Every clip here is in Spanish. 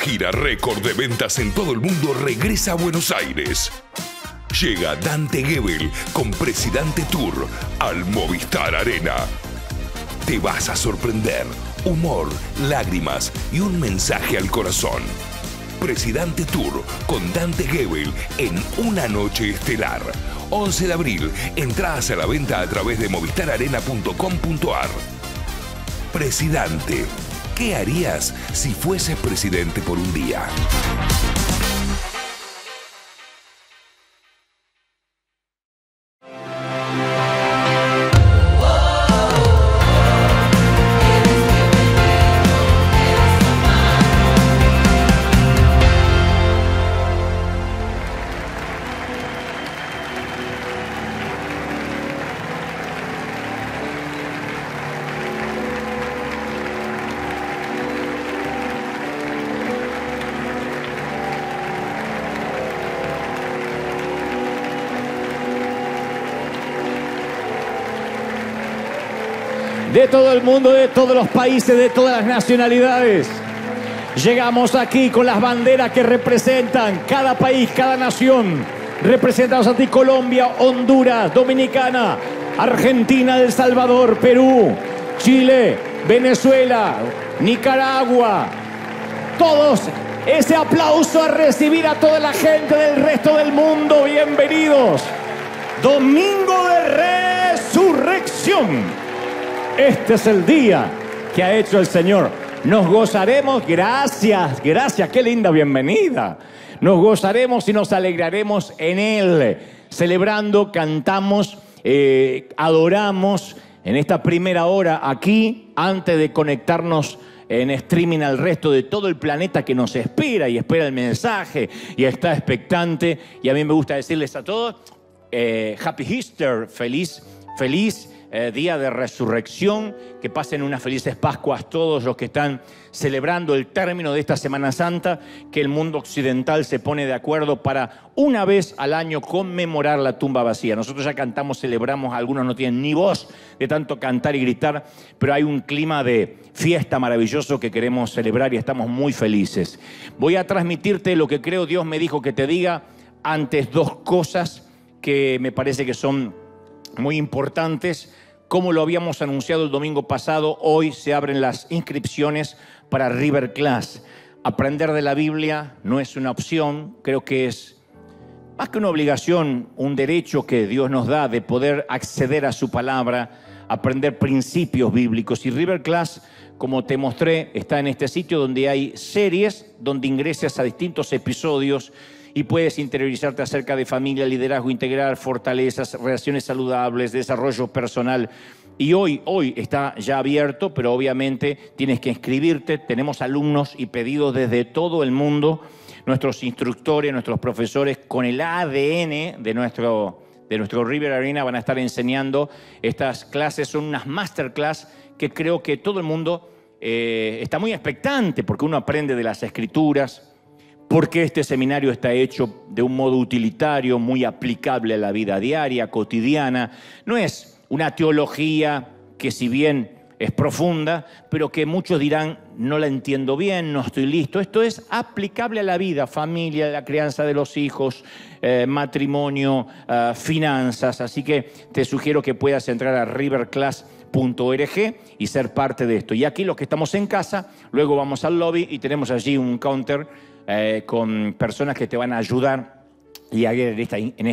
gira récord de ventas en todo el mundo regresa a Buenos Aires. Llega Dante Gebel con Presidente Tour al Movistar Arena. Te vas a sorprender. Humor, lágrimas y un mensaje al corazón. Presidente Tour con Dante Gebel en una noche estelar. 11 de abril, entradas a la venta a través de movistararena.com.ar. Presidente ¿Qué harías si fuese presidente por un día? todo el mundo, de todos los países, de todas las nacionalidades. Llegamos aquí con las banderas que representan cada país, cada nación. representados a Colombia, Honduras, Dominicana, Argentina, El Salvador, Perú, Chile, Venezuela, Nicaragua. Todos ese aplauso a recibir a toda la gente del resto del mundo. Bienvenidos. Domingo de Resurrección. Este es el día que ha hecho el Señor. Nos gozaremos, gracias, gracias, qué linda bienvenida. Nos gozaremos y nos alegraremos en Él. Celebrando, cantamos, eh, adoramos en esta primera hora aquí, antes de conectarnos en streaming al resto de todo el planeta que nos espera y espera el mensaje y está expectante. Y a mí me gusta decirles a todos, eh, Happy Easter, feliz, feliz eh, día de resurrección, que pasen unas felices Pascuas todos los que están celebrando el término de esta Semana Santa, que el mundo occidental se pone de acuerdo para una vez al año conmemorar la tumba vacía. Nosotros ya cantamos, celebramos, algunos no tienen ni voz de tanto cantar y gritar, pero hay un clima de fiesta maravilloso que queremos celebrar y estamos muy felices. Voy a transmitirte lo que creo Dios me dijo que te diga antes dos cosas que me parece que son muy importantes como lo habíamos anunciado el domingo pasado, hoy se abren las inscripciones para River Class. Aprender de la Biblia no es una opción, creo que es más que una obligación, un derecho que Dios nos da de poder acceder a su palabra, aprender principios bíblicos. Y River Class, como te mostré, está en este sitio donde hay series, donde ingresas a distintos episodios y puedes interiorizarte acerca de familia, liderazgo integral, fortalezas, relaciones saludables, desarrollo personal. Y hoy, hoy está ya abierto, pero obviamente tienes que inscribirte. Tenemos alumnos y pedidos desde todo el mundo, nuestros instructores, nuestros profesores, con el ADN de nuestro, de nuestro River Arena van a estar enseñando estas clases. Son unas masterclass que creo que todo el mundo eh, está muy expectante porque uno aprende de las escrituras, porque este seminario está hecho de un modo utilitario, muy aplicable a la vida diaria, cotidiana. No es una teología que si bien es profunda, pero que muchos dirán, no la entiendo bien, no estoy listo. Esto es aplicable a la vida, familia, la crianza de los hijos, eh, matrimonio, eh, finanzas. Así que te sugiero que puedas entrar a riverclass.org y ser parte de esto. Y aquí los que estamos en casa, luego vamos al lobby y tenemos allí un counter eh, con personas que te van a ayudar y a guiar, en esta, en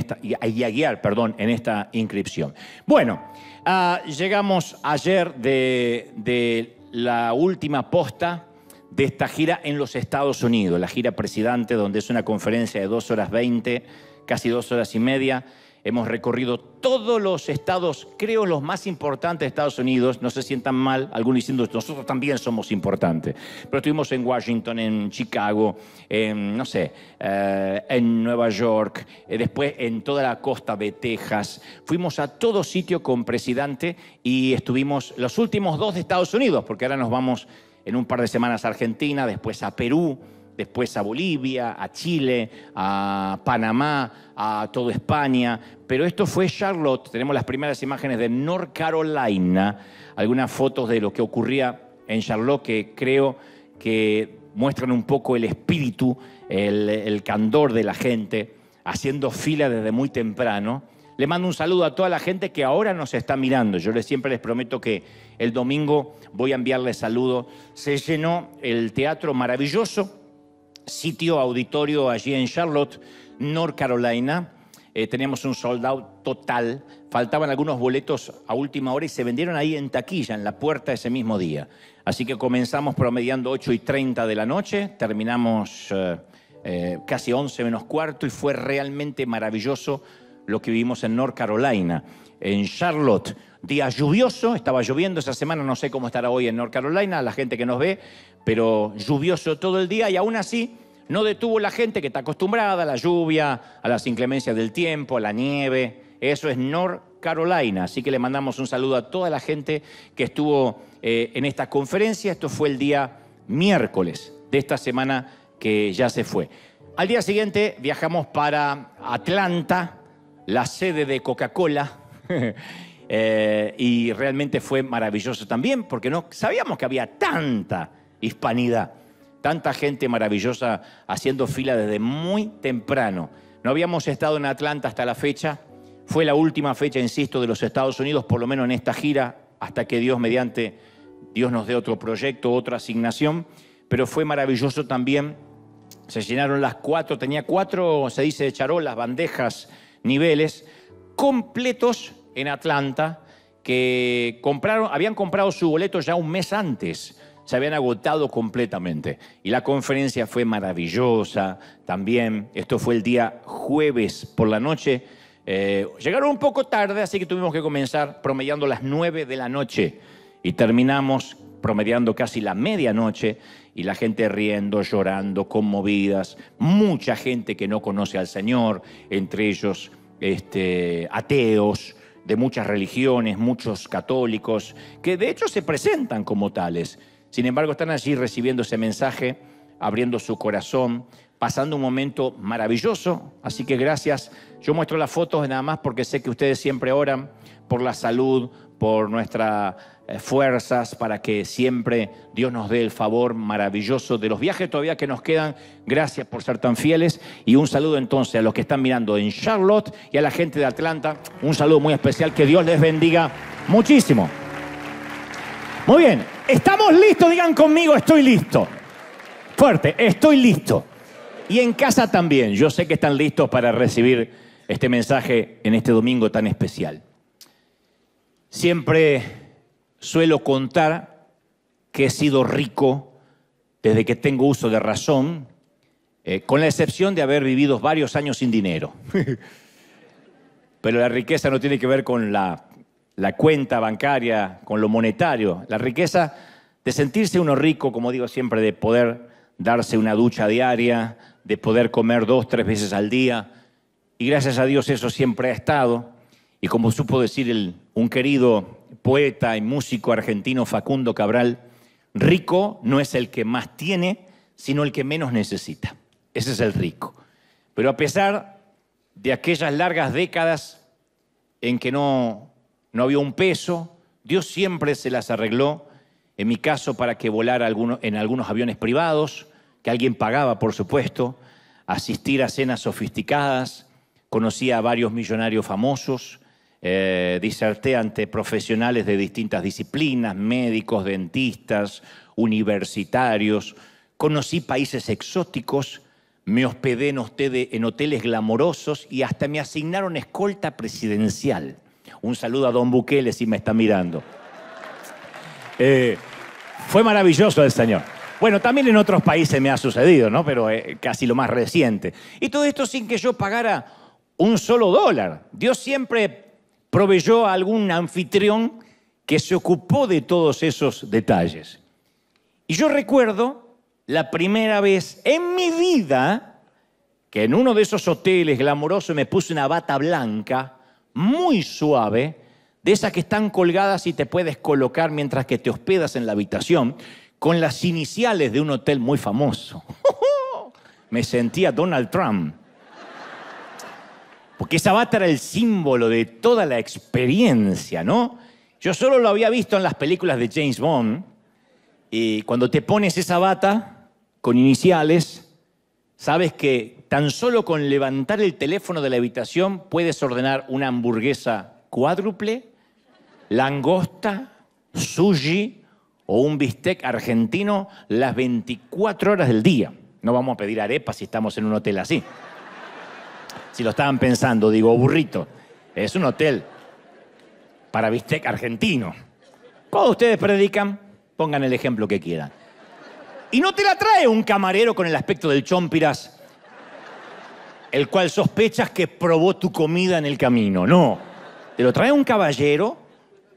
esta, perdón, en esta inscripción. Bueno, ah, llegamos ayer de, de la última posta de esta gira en los Estados Unidos, la gira Presidente, donde es una conferencia de dos horas 20, casi dos horas y media, Hemos recorrido todos los estados, creo los más importantes de Estados Unidos. No se sientan mal, algunos diciendo nosotros también somos importantes. Pero estuvimos en Washington, en Chicago, en, no sé, eh, en Nueva York, eh, después en toda la costa de Texas. Fuimos a todo sitio con presidente y estuvimos los últimos dos de Estados Unidos, porque ahora nos vamos en un par de semanas a Argentina, después a Perú después a Bolivia, a Chile, a Panamá, a toda España, pero esto fue Charlotte, tenemos las primeras imágenes de North Carolina, algunas fotos de lo que ocurría en Charlotte que creo que muestran un poco el espíritu, el, candor de la gente, haciendo fila desde muy temprano. Le mando un saludo a toda la gente que ahora nos está mirando. Yo les, siempre les prometo que el domingo voy a enviarles saludos. Se llenó el teatro maravilloso sitio auditorio allí en Charlotte, North Carolina. Eh, teníamos un soldado total, faltaban algunos boletos a última hora y se vendieron ahí en taquilla, en la puerta ese mismo día. Así que comenzamos promediando 8 y 30 de la noche, terminamos eh, eh, casi 11 menos cuarto y fue realmente maravilloso lo que vivimos en North Carolina, en Charlotte día lluvioso, estaba lloviendo esa semana, no sé cómo estará hoy en North Carolina, la gente que nos ve, pero lluvioso todo el día y aún así no detuvo la gente que está acostumbrada a la lluvia, a las inclemencias del tiempo, a la nieve. Eso es North Carolina, así que le mandamos un saludo a toda la gente que estuvo eh, en esta conferencia. Esto fue el día miércoles de esta semana que ya se fue. Al día siguiente viajamos para Atlanta, la sede de Coca-Cola. Eh, y realmente fue maravilloso también, porque no sabíamos que había tanta hispanidad, tanta gente maravillosa haciendo fila desde muy temprano. No habíamos estado en Atlanta hasta la fecha, fue la última fecha, insisto, de los Estados Unidos, por lo menos en esta gira, hasta que Dios mediante, Dios nos dé otro proyecto, otra asignación, pero fue maravilloso también. Se llenaron las cuatro, tenía cuatro, se dice, charolas, bandejas, niveles, completos en Atlanta que habían comprado su boleto ya un mes antes. Se habían agotado completamente. Y la conferencia fue maravillosa también. Esto fue el día jueves por la noche. Eh, llegaron un poco tarde, así que tuvimos que comenzar promediando las 9 de la noche. Y terminamos promediando casi la medianoche y la gente riendo, llorando, conmovidas, mucha gente que no conoce al Señor, entre ellos este, ateos, de muchas religiones, muchos católicos, que de hecho se presentan como tales. Sin embargo, están allí recibiendo ese mensaje, abriendo su corazón, pasando un momento maravilloso. Así que gracias. Yo muestro las fotos nada más porque sé que ustedes siempre oran por la salud, por nuestras eh, fuerzas, para que siempre Dios nos dé el favor maravilloso de los viajes todavía que nos quedan. Gracias por ser tan fieles y un saludo entonces a los que están mirando en Charlotte y a la gente de Atlanta. Un saludo muy especial, que Dios les bendiga muchísimo. Muy bien, estamos listos, digan conmigo, estoy listo. Fuerte, estoy listo. Y en casa también, yo sé que están listos para recibir este mensaje en este domingo tan especial. Siempre suelo contar que he sido rico desde que tengo uso de razón, eh, con la excepción de haber vivido varios años sin dinero. Pero la riqueza no tiene que ver con la cuenta bancaria, con lo monetario. La riqueza de sentirse uno rico, como digo siempre, de poder darse una ducha diaria, de poder comer dos, tres veces al día. Y gracias a Dios eso siempre ha estado. Y como supo decir el, un querido poeta y músico argentino Facundo Cabral, rico no es el que más tiene, sino el que menos necesita. Ese es el rico. Pero a pesar de aquellas largas décadas en que no, no había un peso, Dios siempre se las arregló, en mi caso para que volara en algunos aviones privados, que alguien pagaba, por supuesto, asistir a cenas sofisticadas, conocía a varios millonarios famosos, eh, diserté ante profesionales de distintas disciplinas, médicos, dentistas, universitarios. Conocí países exóticos, me hospedé en, en hoteles glamorosos y hasta me asignaron escolta presidencial. Un saludo a don Bukele si me está mirando. Eh, fue maravilloso el señor. Bueno, también en otros países me ha sucedido, ¿no? Pero eh, casi lo más reciente. Y todo esto sin que yo pagara un solo dólar. Dios siempre proveyó a algún anfitrión que se ocupó de todos esos detalles. Y yo recuerdo la primera vez en mi vida que en uno de esos hoteles glamorosos me puse una bata blanca, muy suave, de esas que están colgadas y te puedes colocar mientras que te hospedas en la habitación, con las iniciales de un hotel muy famoso. me sentía Donald Trump porque esa bata era el símbolo de toda la experiencia, ¿no? Yo solo lo había visto en las películas de James Bond, y cuando te pones esa bata con iniciales, sabes que tan solo con levantar el teléfono de la habitación puedes ordenar una hamburguesa cuádruple, langosta, sushi o un bistec argentino las 24 horas del día. No vamos a pedir arepas si estamos en un hotel así si lo estaban pensando, digo, burrito. Es un hotel para bistec argentino. Cuando ustedes predican, pongan el ejemplo que quieran. Y no te la trae un camarero con el aspecto del chompiras, el cual sospechas que probó tu comida en el camino. No. Te lo trae un caballero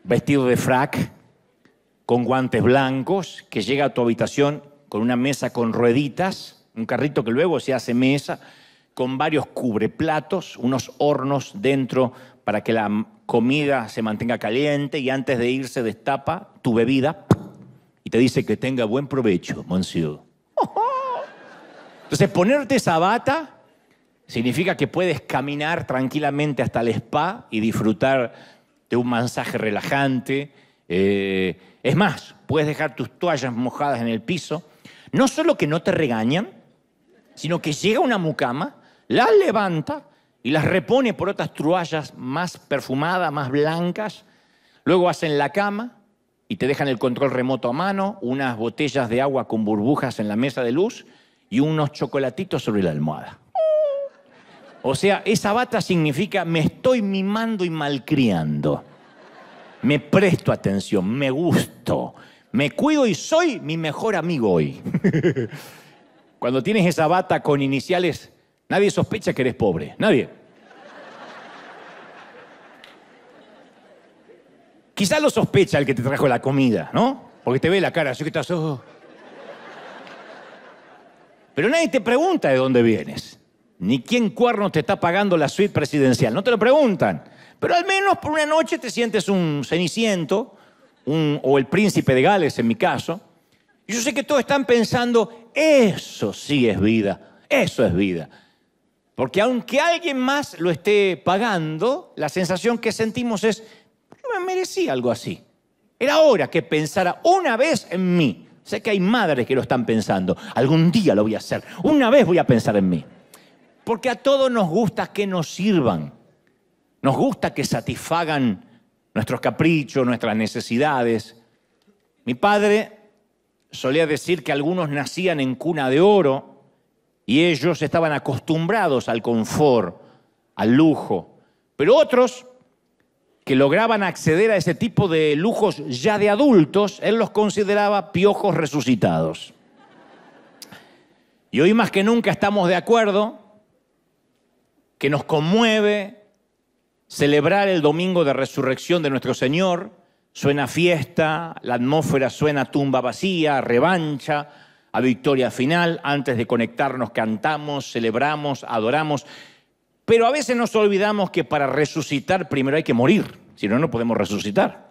vestido de frac, con guantes blancos, que llega a tu habitación con una mesa con rueditas, un carrito que luego se hace mesa, con varios cubreplatos, unos hornos dentro para que la comida se mantenga caliente y antes de irse destapa tu bebida y te dice que tenga buen provecho, monsieur. Entonces ponerte esa bata significa que puedes caminar tranquilamente hasta el spa y disfrutar de un masaje relajante. Eh, es más, puedes dejar tus toallas mojadas en el piso. No solo que no te regañan, sino que llega una mucama las levanta y las repone por otras truallas más perfumadas, más blancas. Luego hacen la cama y te dejan el control remoto a mano, unas botellas de agua con burbujas en la mesa de luz y unos chocolatitos sobre la almohada. O sea, esa bata significa me estoy mimando y malcriando. Me presto atención, me gusto, me cuido y soy mi mejor amigo hoy. Cuando tienes esa bata con iniciales Nadie sospecha que eres pobre, nadie. Quizás lo sospecha el que te trajo la comida, ¿no? Porque te ve la cara, así que estás... Oh. Pero nadie te pregunta de dónde vienes, ni quién cuerno te está pagando la suite presidencial, no te lo preguntan. Pero al menos por una noche te sientes un ceniciento, o el príncipe de Gales en mi caso. Y yo sé que todos están pensando, eso sí es vida, eso es vida. Porque aunque alguien más lo esté pagando, la sensación que sentimos es, no me merecí algo así. Era hora que pensara una vez en mí. Sé que hay madres que lo están pensando. Algún día lo voy a hacer. Una vez voy a pensar en mí. Porque a todos nos gusta que nos sirvan. Nos gusta que satisfagan nuestros caprichos, nuestras necesidades. Mi padre solía decir que algunos nacían en cuna de oro y ellos estaban acostumbrados al confort, al lujo. Pero otros que lograban acceder a ese tipo de lujos ya de adultos, él los consideraba piojos resucitados. Y hoy más que nunca estamos de acuerdo que nos conmueve celebrar el domingo de resurrección de nuestro Señor. Suena fiesta, la atmósfera suena tumba vacía, revancha, a victoria final. Antes de conectarnos cantamos, celebramos, adoramos. Pero a veces nos olvidamos que para resucitar primero hay que morir, si no, no podemos resucitar.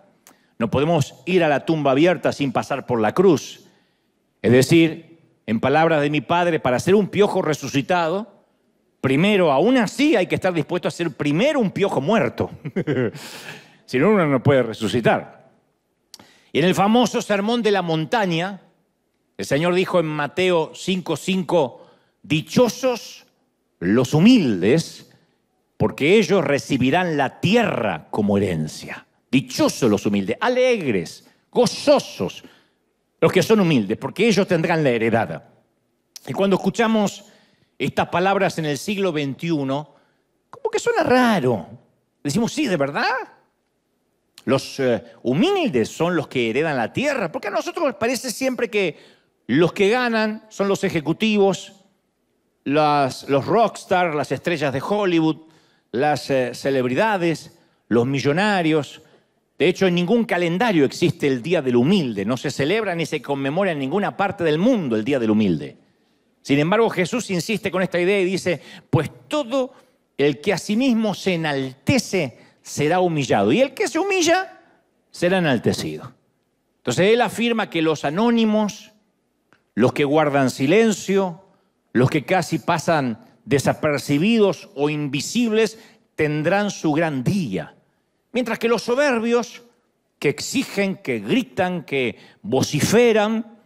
No podemos ir a la tumba abierta sin pasar por la cruz. Es decir, en palabras de mi padre, para ser un piojo resucitado, primero, aún así hay que estar dispuesto a ser primero un piojo muerto. si no, uno no puede resucitar. Y en el famoso Sermón de la Montaña, el Señor dijo en Mateo 5:5, dichosos los humildes, porque ellos recibirán la tierra como herencia. Dichosos los humildes, alegres, gozosos, los que son humildes, porque ellos tendrán la heredada. Y cuando escuchamos estas palabras en el siglo XXI, como que suena raro. Decimos, sí, de verdad. Los eh, humildes son los que heredan la tierra, porque a nosotros nos parece siempre que los que ganan son los ejecutivos, las, los rockstars, las estrellas de Hollywood, las eh, celebridades, los millonarios. De hecho, en ningún calendario existe el Día del Humilde. No se celebra ni se conmemora en ninguna parte del mundo el Día del Humilde. Sin embargo, Jesús insiste con esta idea y dice, pues todo el que a sí mismo se enaltece será humillado. Y el que se humilla será enaltecido. Entonces él afirma que los anónimos, los que guardan silencio, los que casi pasan desapercibidos o invisibles, tendrán su gran día. Mientras que los soberbios, que exigen, que gritan, que vociferan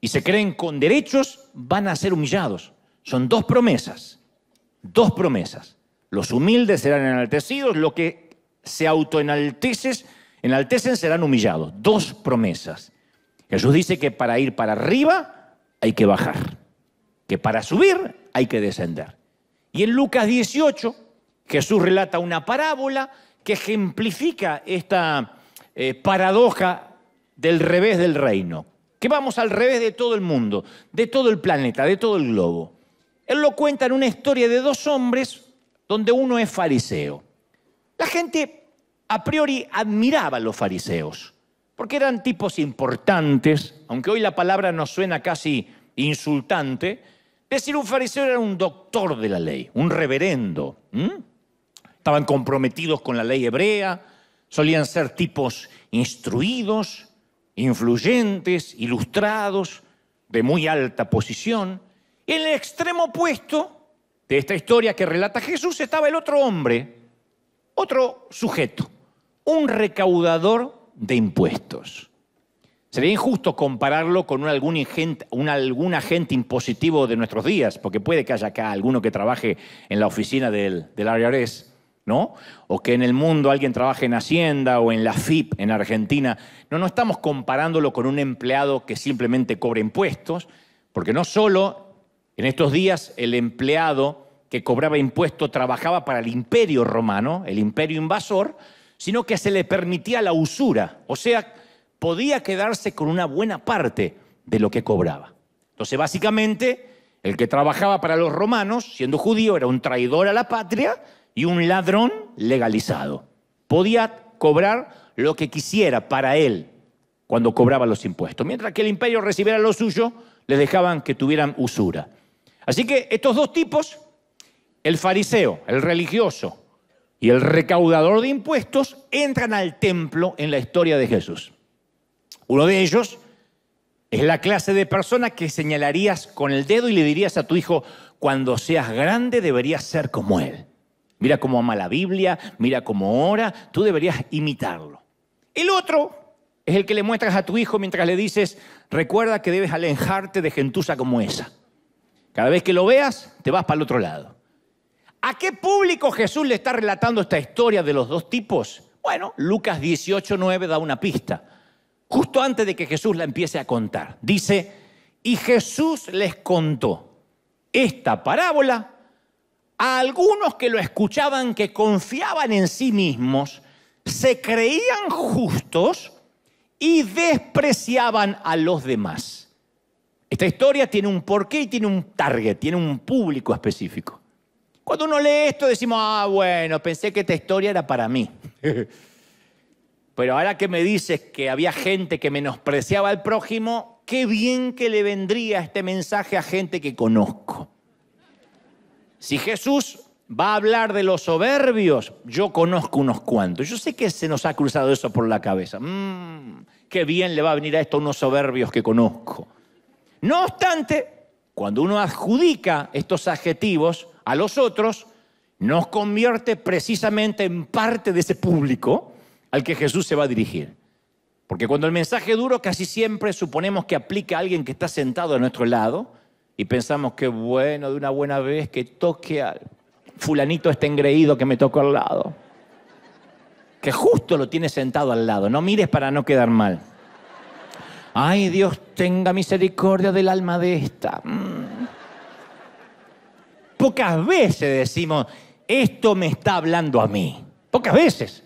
y se creen con derechos, van a ser humillados. Son dos promesas, dos promesas. Los humildes serán enaltecidos, los que se autoenaltecen enaltecen serán humillados. Dos promesas. Jesús dice que para ir para arriba hay que bajar, que para subir hay que descender. Y en Lucas 18, Jesús relata una parábola que ejemplifica esta eh, paradoja del revés del reino, que vamos al revés de todo el mundo, de todo el planeta, de todo el globo. Él lo cuenta en una historia de dos hombres donde uno es fariseo. La gente a priori admiraba a los fariseos, porque eran tipos importantes, aunque hoy la palabra nos suena casi insultante, decir un fariseo era un doctor de la ley, un reverendo. Estaban comprometidos con la ley hebrea, solían ser tipos instruidos, influyentes, ilustrados, de muy alta posición. en el extremo opuesto de esta historia que relata Jesús estaba el otro hombre, otro sujeto, un recaudador de impuestos. Sería injusto compararlo con algún, agente impositivo de nuestros días, porque puede que haya acá alguno que trabaje en la oficina del, del ¿no? O que en el mundo alguien trabaje en Hacienda o en la FIP en Argentina. No, no estamos comparándolo con un empleado que simplemente cobra impuestos, porque no solo en estos días el empleado que cobraba impuestos trabajaba para el imperio romano, el imperio invasor, sino que se le permitía la usura, o sea, podía quedarse con una buena parte de lo que cobraba. Entonces, básicamente, el que trabajaba para los romanos, siendo judío, era un traidor a la patria y un ladrón legalizado. Podía cobrar lo que quisiera para él cuando cobraba los impuestos. Mientras que el imperio recibiera lo suyo, le dejaban que tuvieran usura. Así que estos dos tipos, el fariseo, el religioso y el recaudador de impuestos, entran al templo en la historia de Jesús. Uno de ellos es la clase de persona que señalarías con el dedo y le dirías a tu hijo, cuando seas grande deberías ser como él. Mira cómo ama la Biblia, mira cómo ora, tú deberías imitarlo. El otro es el que le muestras a tu hijo mientras le dices, recuerda que debes alejarte de gentuza como esa. Cada vez que lo veas, te vas para el otro lado. ¿A qué público Jesús le está relatando esta historia de los dos tipos? Bueno, Lucas 18, 9 da una pista justo antes de que Jesús la empiece a contar. Dice, y Jesús les contó esta parábola a algunos que lo escuchaban, que confiaban en sí mismos, se creían justos y despreciaban a los demás. Esta historia tiene un porqué y tiene un target, tiene un público específico. Cuando uno lee esto decimos, ah, bueno, pensé que esta historia era para mí. Pero ahora que me dices que había gente que menospreciaba al prójimo, qué bien que le vendría este mensaje a gente que conozco. Si Jesús va a hablar de los soberbios, yo conozco unos cuantos. Yo sé que se nos ha cruzado eso por la cabeza. Mm, qué bien le va a venir a esto unos soberbios que conozco. No obstante, cuando uno adjudica estos adjetivos a los otros, nos convierte precisamente en parte de ese público al que Jesús se va a dirigir. Porque cuando el mensaje duro casi siempre suponemos que aplica a alguien que está sentado a nuestro lado y pensamos que bueno, de una buena vez que toque al fulanito este engreído que me tocó al lado. Que justo lo tiene sentado al lado, no mires para no quedar mal. Ay, Dios tenga misericordia del alma de esta. Mm. Pocas veces decimos, esto me está hablando a mí. Pocas veces.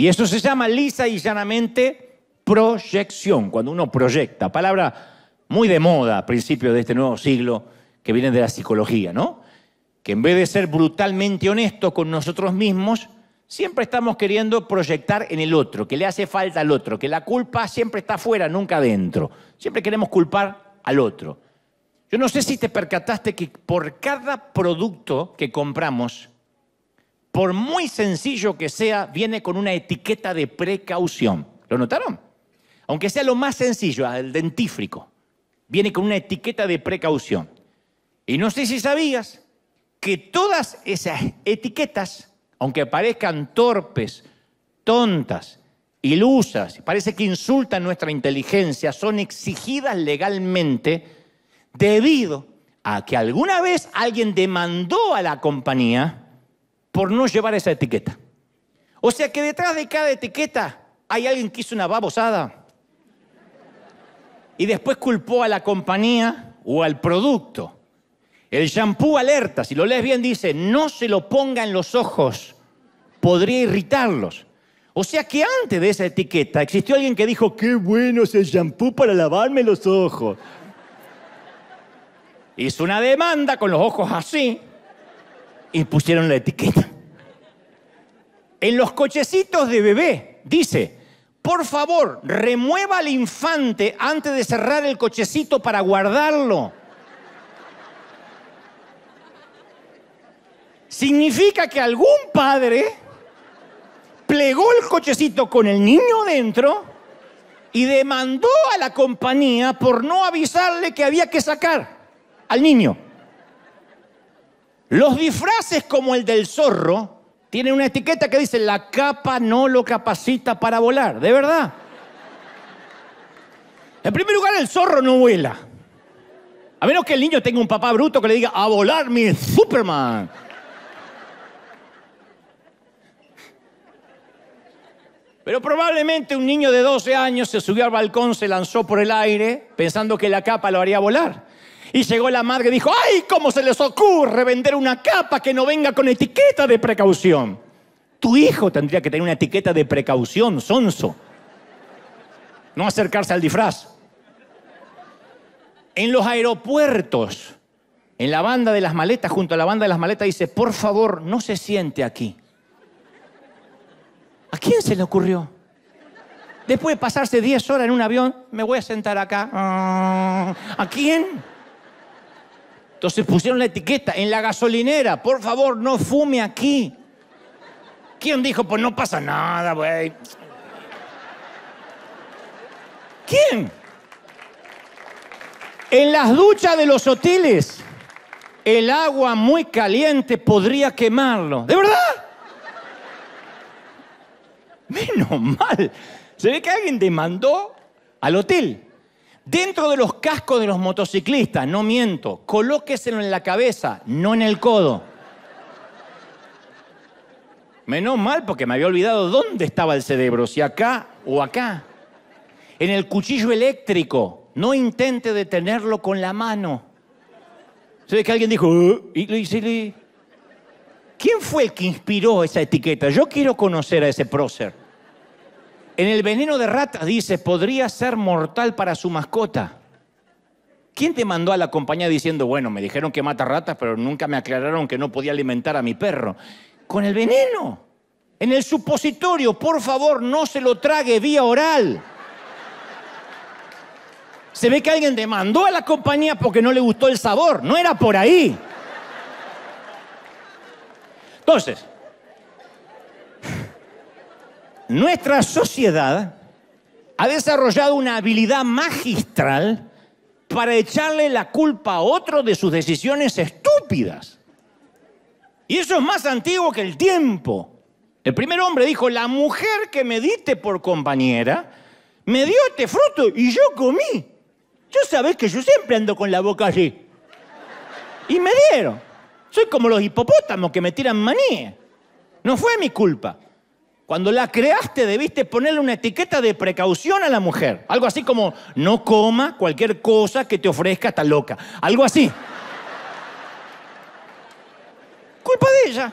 Y eso se llama lisa y llanamente proyección, cuando uno proyecta. Palabra muy de moda a principios de este nuevo siglo que viene de la psicología, ¿no? Que en vez de ser brutalmente honestos con nosotros mismos, siempre estamos queriendo proyectar en el otro, que le hace falta al otro, que la culpa siempre está afuera, nunca adentro. Siempre queremos culpar al otro. Yo no sé si te percataste que por cada producto que compramos, por muy sencillo que sea, viene con una etiqueta de precaución. ¿Lo notaron? Aunque sea lo más sencillo, el dentífrico, viene con una etiqueta de precaución. Y no sé si sabías que todas esas etiquetas, aunque parezcan torpes, tontas, ilusas, parece que insultan nuestra inteligencia, son exigidas legalmente debido a que alguna vez alguien demandó a la compañía por no llevar esa etiqueta. O sea que detrás de cada etiqueta hay alguien que hizo una babosada y después culpó a la compañía o al producto. El shampoo alerta, si lo lees bien, dice, no se lo ponga en los ojos, podría irritarlos. O sea que antes de esa etiqueta existió alguien que dijo, qué bueno es el shampoo para lavarme los ojos. Hizo una demanda con los ojos así y pusieron la etiqueta. En los cochecitos de bebé dice, por favor, remueva al infante antes de cerrar el cochecito para guardarlo. Significa que algún padre plegó el cochecito con el niño dentro y demandó a la compañía por no avisarle que había que sacar al niño. Los disfraces como el del zorro tienen una etiqueta que dice la capa no lo capacita para volar, de verdad. En primer lugar, el zorro no vuela. A menos que el niño tenga un papá bruto que le diga, a volar mi Superman. Pero probablemente un niño de 12 años se subió al balcón, se lanzó por el aire, pensando que la capa lo haría volar. Y llegó la madre y dijo, ¡ay, cómo se les ocurre vender una capa que no venga con etiqueta de precaución! Tu hijo tendría que tener una etiqueta de precaución, sonso. No acercarse al disfraz. En los aeropuertos, en la banda de las maletas, junto a la banda de las maletas, dice, por favor, no se siente aquí. ¿A quién se le ocurrió? Después de pasarse 10 horas en un avión, me voy a sentar acá. ¿A quién? Entonces pusieron la etiqueta en la gasolinera, por favor, no fume aquí. ¿Quién dijo, pues no pasa nada, güey? ¿Quién? En las duchas de los hoteles, el agua muy caliente podría quemarlo. ¿De verdad? Menos mal. Se ve que alguien demandó al hotel dentro de los cascos de los motociclistas, no miento, colóqueselo en la cabeza, no en el codo. Menos mal porque me había olvidado dónde estaba el cerebro, si acá o acá. En el cuchillo eléctrico, no intente detenerlo con la mano. Se que alguien dijo, uh, ¿quién fue el que inspiró esa etiqueta? Yo quiero conocer a ese prócer. En el veneno de ratas, dice, podría ser mortal para su mascota. ¿Quién te mandó a la compañía diciendo, bueno, me dijeron que mata ratas, pero nunca me aclararon que no podía alimentar a mi perro? Con el veneno. En el supositorio, por favor, no se lo trague vía oral. Se ve que alguien demandó a la compañía porque no le gustó el sabor. No era por ahí. Entonces, nuestra sociedad ha desarrollado una habilidad magistral para echarle la culpa a otro de sus decisiones estúpidas. Y eso es más antiguo que el tiempo. El primer hombre dijo, la mujer que me diste por compañera, me dio este fruto y yo comí. Yo sabés que yo siempre ando con la boca allí Y me dieron. Soy como los hipopótamos que me tiran maní. No fue mi culpa. Cuando la creaste debiste ponerle una etiqueta de precaución a la mujer. Algo así como, no coma cualquier cosa que te ofrezca está loca. Algo así. Culpa de ella.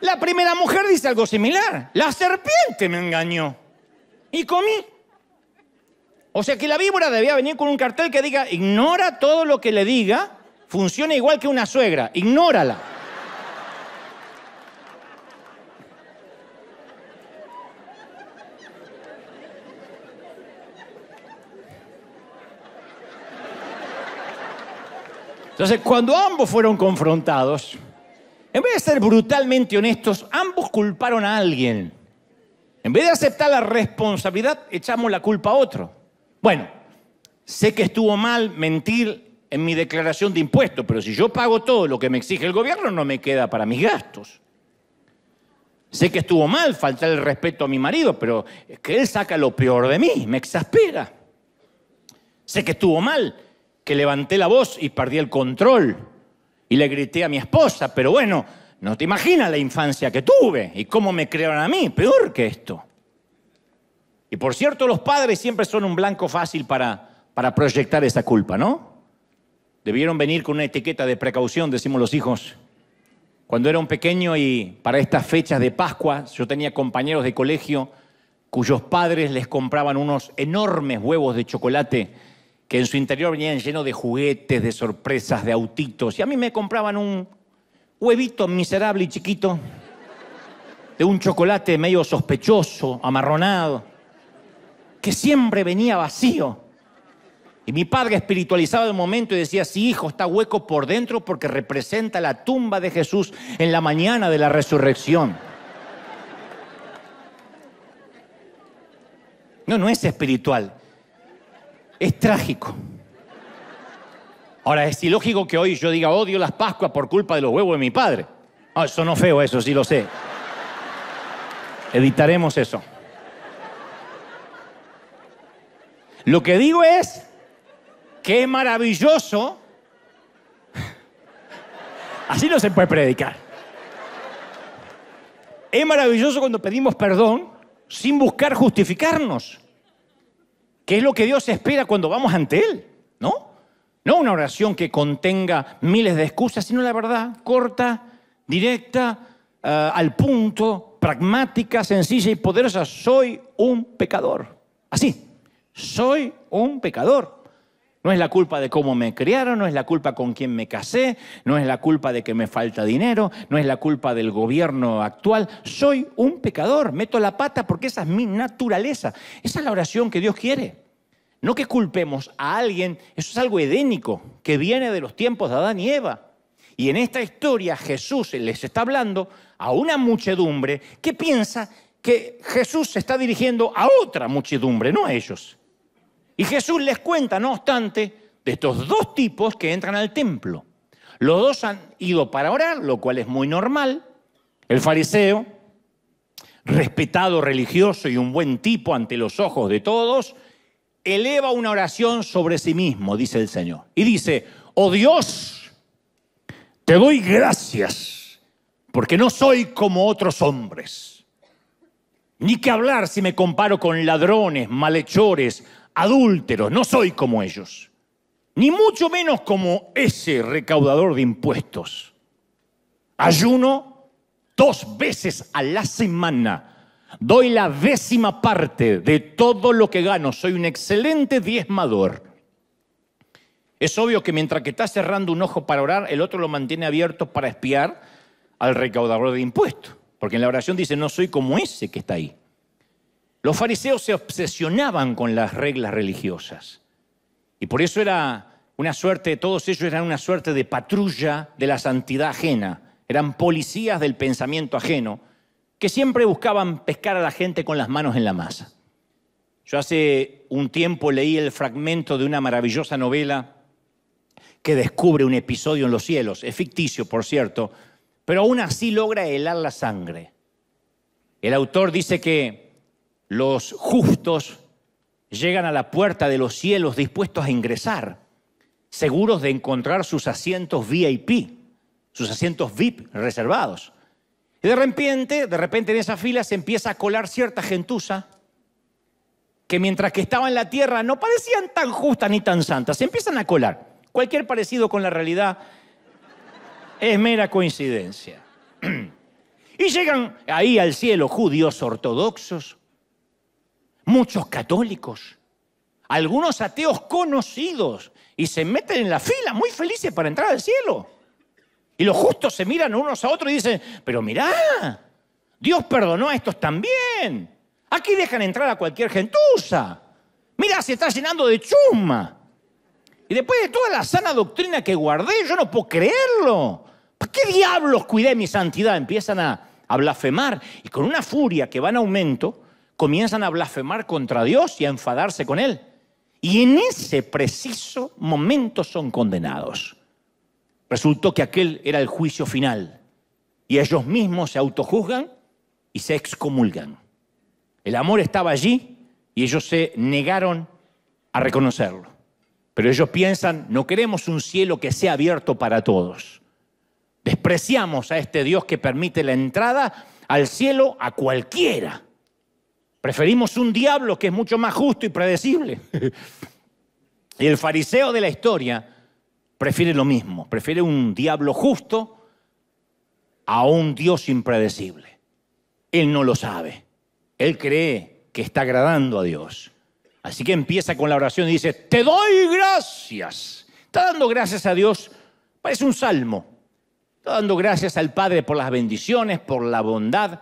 La primera mujer dice algo similar. La serpiente me engañó. Y comí. O sea que la víbora debía venir con un cartel que diga, ignora todo lo que le diga, funciona igual que una suegra, ignórala. Entonces, cuando ambos fueron confrontados, en vez de ser brutalmente honestos, ambos culparon a alguien. En vez de aceptar la responsabilidad, echamos la culpa a otro. Bueno, sé que estuvo mal mentir en mi declaración de impuestos, pero si yo pago todo lo que me exige el gobierno, no me queda para mis gastos. Sé que estuvo mal faltar el respeto a mi marido, pero es que él saca lo peor de mí, me exaspera. Sé que estuvo mal que levanté la voz y perdí el control y le grité a mi esposa, pero bueno, no te imaginas la infancia que tuve y cómo me crearon a mí, peor que esto. Y por cierto, los padres siempre son un blanco fácil para, para proyectar esa culpa, ¿no? Debieron venir con una etiqueta de precaución, decimos los hijos. Cuando era un pequeño y para estas fechas de Pascua, yo tenía compañeros de colegio cuyos padres les compraban unos enormes huevos de chocolate que en su interior venían lleno de juguetes, de sorpresas, de autitos. Y a mí me compraban un huevito miserable y chiquito, de un chocolate medio sospechoso, amarronado, que siempre venía vacío. Y mi padre espiritualizaba el momento y decía, sí, hijo, está hueco por dentro porque representa la tumba de Jesús en la mañana de la resurrección. No, no es espiritual, es trágico. Ahora, es ilógico que hoy yo diga odio las Pascuas por culpa de los huevos de mi padre. Ah, eso no feo, eso sí lo sé. Editaremos eso. Lo que digo es que es maravilloso. Así no se puede predicar. Es maravilloso cuando pedimos perdón sin buscar justificarnos. ¿Qué es lo que Dios espera cuando vamos ante Él? ¿No? No una oración que contenga miles de excusas, sino la verdad corta, directa, eh, al punto, pragmática, sencilla y poderosa. Soy un pecador. Así, soy un pecador. No es la culpa de cómo me criaron, no es la culpa con quien me casé, no es la culpa de que me falta dinero, no es la culpa del gobierno actual. Soy un pecador, meto la pata porque esa es mi naturaleza. Esa es la oración que Dios quiere. No que culpemos a alguien, eso es algo edénico que viene de los tiempos de Adán y Eva. Y en esta historia Jesús les está hablando a una muchedumbre que piensa que Jesús se está dirigiendo a otra muchedumbre, no a ellos. Y Jesús les cuenta, no obstante, de estos dos tipos que entran al templo. Los dos han ido para orar, lo cual es muy normal. El fariseo, respetado religioso y un buen tipo ante los ojos de todos, eleva una oración sobre sí mismo, dice el Señor. Y dice, oh Dios, te doy gracias, porque no soy como otros hombres. Ni que hablar si me comparo con ladrones, malhechores, adúlteros, no soy como ellos, ni mucho menos como ese recaudador de impuestos. Ayuno dos veces a la semana. Doy la décima parte de todo lo que gano. Soy un excelente diezmador. Es obvio que mientras que está cerrando un ojo para orar, el otro lo mantiene abierto para espiar al recaudador de impuestos. Porque en la oración dice, no soy como ese que está ahí. Los fariseos se obsesionaban con las reglas religiosas. Y por eso era una suerte, todos ellos eran una suerte de patrulla de la santidad ajena. Eran policías del pensamiento ajeno que siempre buscaban pescar a la gente con las manos en la masa. Yo hace un tiempo leí el fragmento de una maravillosa novela que descubre un episodio en los cielos. Es ficticio, por cierto, pero aún así logra helar la sangre. El autor dice que los justos llegan a la puerta de los cielos dispuestos a ingresar, seguros de encontrar sus asientos VIP, sus asientos VIP reservados. Y de repente, de repente en esa fila se empieza a colar cierta gentuza que mientras que estaba en la tierra no parecían tan justas ni tan santas, se empiezan a colar. Cualquier parecido con la realidad es mera coincidencia. Y llegan ahí al cielo judíos ortodoxos, muchos católicos, algunos ateos conocidos, y se meten en la fila muy felices para entrar al cielo. Y los justos se miran unos a otros y dicen, pero mirá, Dios perdonó a estos también. Aquí dejan entrar a cualquier gentuza. Mirá, se está llenando de chuma. Y después de toda la sana doctrina que guardé, yo no puedo creerlo. qué diablos cuidé mi santidad? Empiezan a, a blasfemar. Y con una furia que va en aumento, comienzan a blasfemar contra Dios y a enfadarse con Él. Y en ese preciso momento son condenados. Resultó que aquel era el juicio final. Y ellos mismos se autojuzgan y se excomulgan. El amor estaba allí y ellos se negaron a reconocerlo. Pero ellos piensan, no queremos un cielo que sea abierto para todos. Despreciamos a este Dios que permite la entrada al cielo a cualquiera. Preferimos un diablo que es mucho más justo y predecible. y el fariseo de la historia prefiere lo mismo, prefiere un diablo justo a un Dios impredecible. Él no lo sabe. Él cree que está agradando a Dios. Así que empieza con la oración y dice, te doy gracias. Está dando gracias a Dios, parece un salmo. Está dando gracias al Padre por las bendiciones, por la bondad,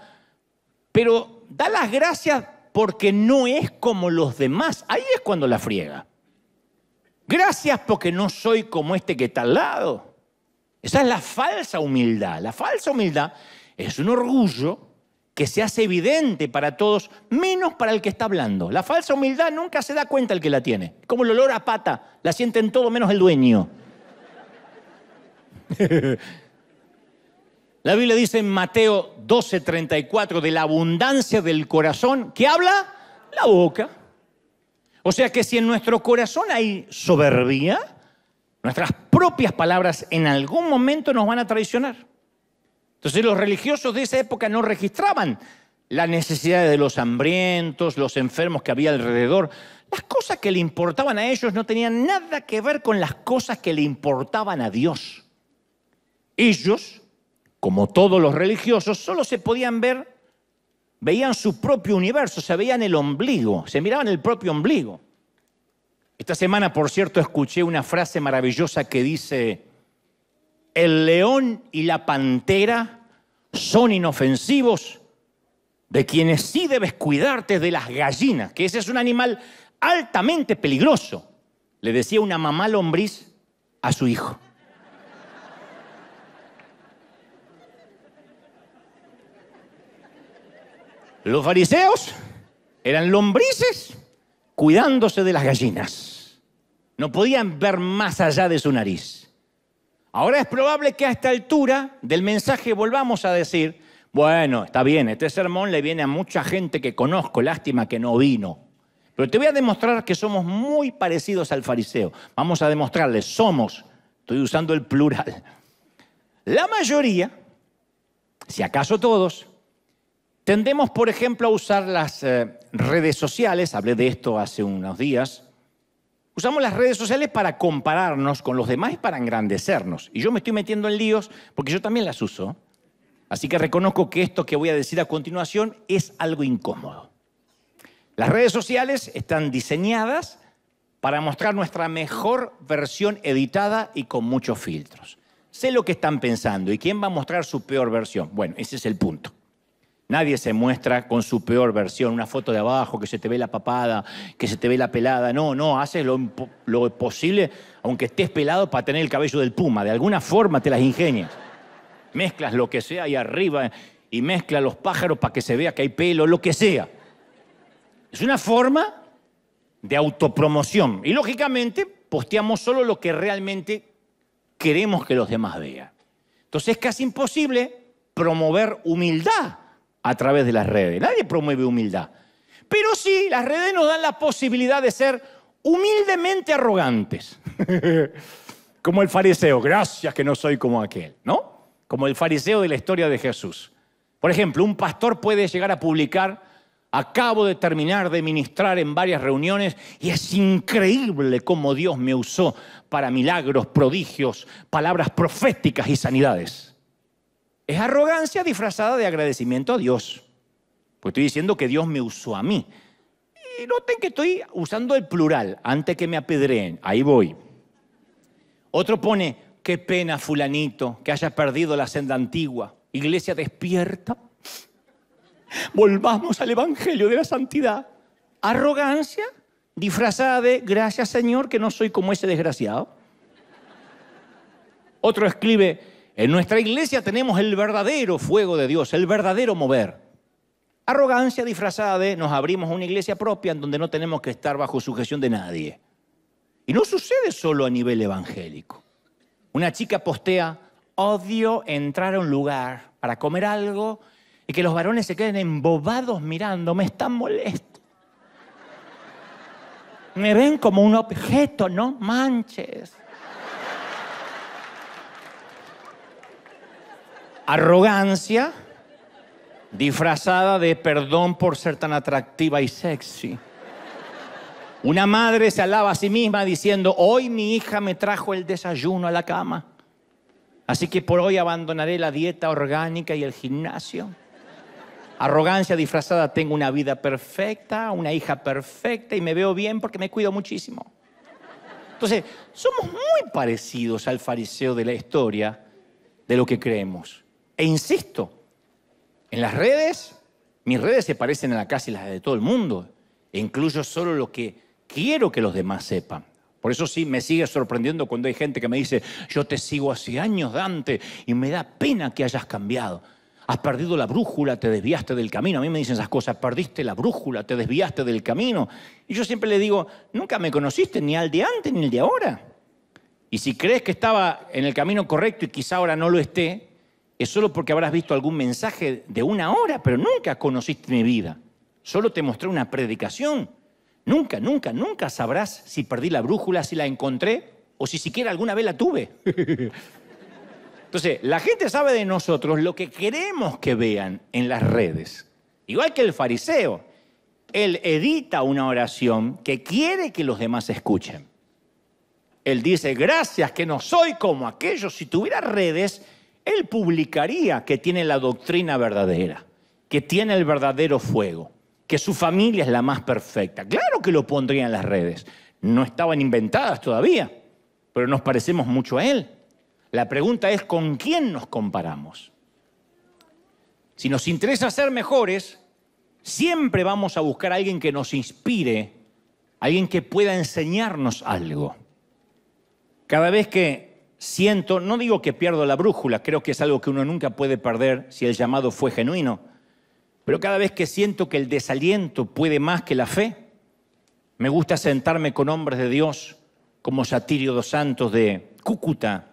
pero da las gracias porque no es como los demás. Ahí es cuando la friega. Gracias porque no soy como este que está al lado. Esa es la falsa humildad. La falsa humildad es un orgullo que se hace evidente para todos, menos para el que está hablando. La falsa humildad nunca se da cuenta el que la tiene. Como el olor a pata, la sienten todo menos el dueño. La Biblia dice en Mateo 12:34 de la abundancia del corazón que habla la boca. O sea que si en nuestro corazón hay soberbia, nuestras propias palabras en algún momento nos van a traicionar. Entonces los religiosos de esa época no registraban la necesidad de los hambrientos, los enfermos que había alrededor. Las cosas que le importaban a ellos no tenían nada que ver con las cosas que le importaban a Dios. Ellos como todos los religiosos, solo se podían ver, veían su propio universo, se veían el ombligo, se miraban el propio ombligo. Esta semana, por cierto, escuché una frase maravillosa que dice, el león y la pantera son inofensivos de quienes sí debes cuidarte de las gallinas, que ese es un animal altamente peligroso, le decía una mamá lombriz a su hijo. Los fariseos eran lombrices cuidándose de las gallinas. No podían ver más allá de su nariz. Ahora es probable que a esta altura del mensaje volvamos a decir, bueno, está bien, este sermón le viene a mucha gente que conozco, lástima que no vino. Pero te voy a demostrar que somos muy parecidos al fariseo. Vamos a demostrarle, somos, estoy usando el plural. La mayoría, si acaso todos, Tendemos, por ejemplo, a usar las eh, redes sociales, hablé de esto hace unos días, Usamos las redes sociales para compararnos con los demás y para engrandecernos. Y yo me estoy metiendo en líos porque yo también las uso. Así que reconozco que esto que voy a decir a continuación es algo incómodo. Las redes sociales están diseñadas para mostrar nuestra mejor versión editada y con muchos filtros. Sé lo que están pensando y quién va a mostrar su peor versión. Bueno, ese es el punto. Nadie se muestra con su peor versión, una foto de abajo, que se te ve la papada, que se te ve la pelada. No, no, haces lo, lo posible, aunque estés pelado, para tener el cabello del puma. De alguna forma te las ingenias. Mezclas lo que sea ahí arriba y mezclas los pájaros para que se vea que hay pelo, lo que sea. Es una forma de autopromoción. Y lógicamente posteamos solo lo que realmente queremos que los demás vean. Entonces es casi imposible promover humildad a través de las redes. Nadie promueve humildad. Pero sí, las redes nos dan la posibilidad de ser humildemente arrogantes. como el fariseo, gracias que no soy como aquel, ¿no? Como el fariseo de la historia de Jesús. Por ejemplo, un pastor puede llegar a publicar, acabo de terminar de ministrar en varias reuniones y es increíble cómo Dios me usó para milagros, prodigios, palabras proféticas y sanidades. Es arrogancia disfrazada de agradecimiento a Dios. Pues estoy diciendo que Dios me usó a mí. Y noten que estoy usando el plural antes que me apedreen. Ahí voy. Otro pone, qué pena fulanito que haya perdido la senda antigua. Iglesia despierta. Volvamos al Evangelio de la Santidad. Arrogancia disfrazada de gracias Señor que no soy como ese desgraciado. Otro escribe, en nuestra iglesia tenemos el verdadero fuego de Dios, el verdadero mover. Arrogancia disfrazada de nos abrimos una iglesia propia en donde no tenemos que estar bajo sujeción de nadie. Y no sucede solo a nivel evangélico. Una chica postea, odio entrar a un lugar para comer algo y que los varones se queden embobados mirando, me están molesto. Me ven como un objeto, no manches. arrogancia disfrazada de perdón por ser tan atractiva y sexy. Una madre se alaba a sí misma diciendo, hoy mi hija me trajo el desayuno a la cama, así que por hoy abandonaré la dieta orgánica y el gimnasio. Arrogancia disfrazada, tengo una vida perfecta, una hija perfecta y me veo bien porque me cuido muchísimo. Entonces, somos muy parecidos al fariseo de la historia de lo que creemos. E insisto, en las redes, mis redes se parecen a casi las de todo el mundo. E incluyo solo lo que quiero que los demás sepan. Por eso sí me sigue sorprendiendo cuando hay gente que me dice, yo te sigo hace años, Dante, y me da pena que hayas cambiado. Has perdido la brújula, te desviaste del camino. A mí me dicen esas cosas, perdiste la brújula, te desviaste del camino. Y yo siempre le digo, nunca me conociste ni al de antes ni al de ahora. Y si crees que estaba en el camino correcto y quizá ahora no lo esté, es solo porque habrás visto algún mensaje de una hora, pero nunca conociste mi vida. Solo te mostré una predicación. Nunca, nunca, nunca sabrás si perdí la brújula, si la encontré o si siquiera alguna vez la tuve. Entonces, la gente sabe de nosotros lo que queremos que vean en las redes. Igual que el fariseo. Él edita una oración que quiere que los demás escuchen. Él dice, gracias que no soy como aquellos. Si tuviera redes, él publicaría que tiene la doctrina verdadera, que tiene el verdadero fuego, que su familia es la más perfecta. Claro que lo pondría en las redes. No estaban inventadas todavía, pero nos parecemos mucho a él. La pregunta es con quién nos comparamos. Si nos interesa ser mejores, siempre vamos a buscar a alguien que nos inspire, alguien que pueda enseñarnos algo. Cada vez que siento, no digo que pierdo la brújula, creo que es algo que uno nunca puede perder si el llamado fue genuino, pero cada vez que siento que el desaliento puede más que la fe, me gusta sentarme con hombres de Dios como Satirio dos Santos de Cúcuta,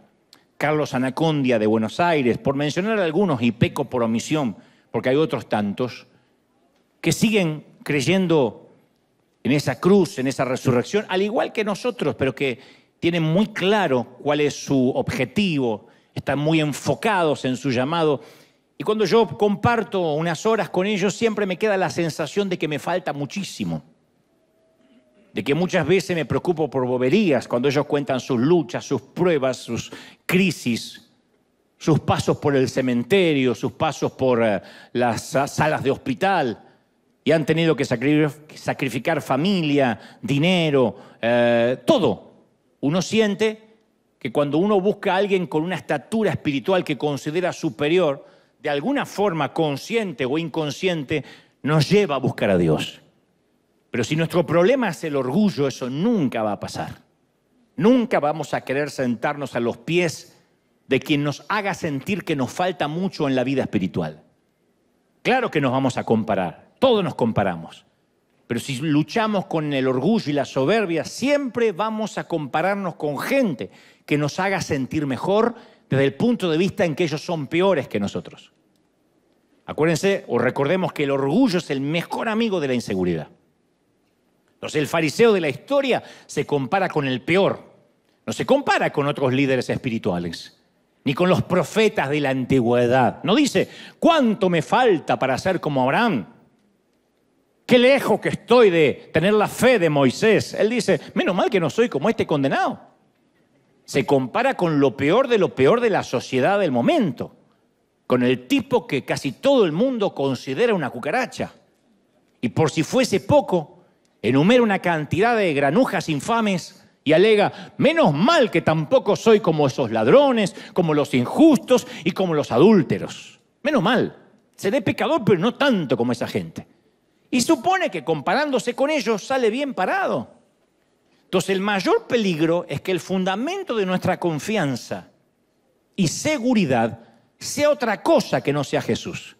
Carlos Anacondia de Buenos Aires, por mencionar algunos, y peco por omisión, porque hay otros tantos, que siguen creyendo en esa cruz, en esa resurrección, al igual que nosotros, pero que tienen muy claro cuál es su objetivo, están muy enfocados en su llamado. Y cuando yo comparto unas horas con ellos, siempre me queda la sensación de que me falta muchísimo. De que muchas veces me preocupo por boberías cuando ellos cuentan sus luchas, sus pruebas, sus crisis, sus pasos por el cementerio, sus pasos por eh, las salas de hospital. Y han tenido que sacrificar familia, dinero, eh, todo uno siente que cuando uno busca a alguien con una estatura espiritual que considera superior, de alguna forma consciente o inconsciente, nos lleva a buscar a Dios. Pero si nuestro problema es el orgullo, eso nunca va a pasar. Nunca vamos a querer sentarnos a los pies de quien nos haga sentir que nos falta mucho en la vida espiritual. Claro que nos vamos a comparar, todos nos comparamos. Pero si luchamos con el orgullo y la soberbia, siempre vamos a compararnos con gente que nos haga sentir mejor desde el punto de vista en que ellos son peores que nosotros. Acuérdense o recordemos que el orgullo es el mejor amigo de la inseguridad. Entonces el fariseo de la historia se compara con el peor. No se compara con otros líderes espirituales, ni con los profetas de la antigüedad. No dice, ¿cuánto me falta para ser como Abraham? Qué lejos que estoy de tener la fe de Moisés. Él dice, menos mal que no soy como este condenado. Se compara con lo peor de lo peor de la sociedad del momento, con el tipo que casi todo el mundo considera una cucaracha. Y por si fuese poco, enumera una cantidad de granujas infames y alega, menos mal que tampoco soy como esos ladrones, como los injustos y como los adúlteros. Menos mal, seré pecador, pero no tanto como esa gente. Y supone que comparándose con ellos sale bien parado. Entonces el mayor peligro es que el fundamento de nuestra confianza y seguridad sea otra cosa que no sea Jesús.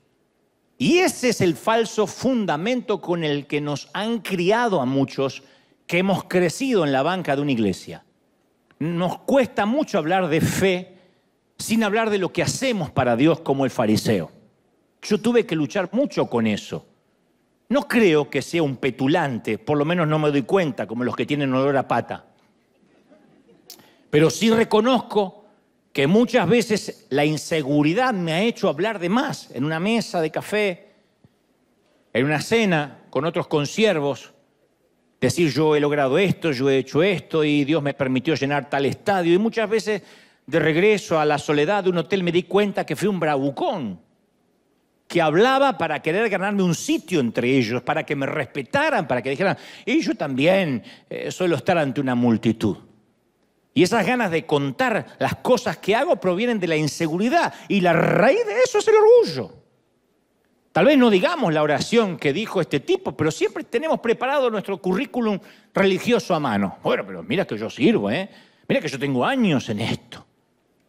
Y ese es el falso fundamento con el que nos han criado a muchos que hemos crecido en la banca de una iglesia. Nos cuesta mucho hablar de fe sin hablar de lo que hacemos para Dios como el fariseo. Yo tuve que luchar mucho con eso. No creo que sea un petulante, por lo menos no me doy cuenta, como los que tienen olor a pata. Pero sí reconozco que muchas veces la inseguridad me ha hecho hablar de más en una mesa de café, en una cena con otros consiervos, decir yo he logrado esto, yo he hecho esto y Dios me permitió llenar tal estadio. Y muchas veces de regreso a la soledad de un hotel me di cuenta que fui un bravucón que hablaba para querer ganarme un sitio entre ellos, para que me respetaran, para que dijeran, y yo también eh, suelo estar ante una multitud. Y esas ganas de contar las cosas que hago provienen de la inseguridad y la raíz de eso es el orgullo. Tal vez no digamos la oración que dijo este tipo, pero siempre tenemos preparado nuestro currículum religioso a mano. Bueno, pero mira que yo sirvo, ¿eh? Mira que yo tengo años en esto.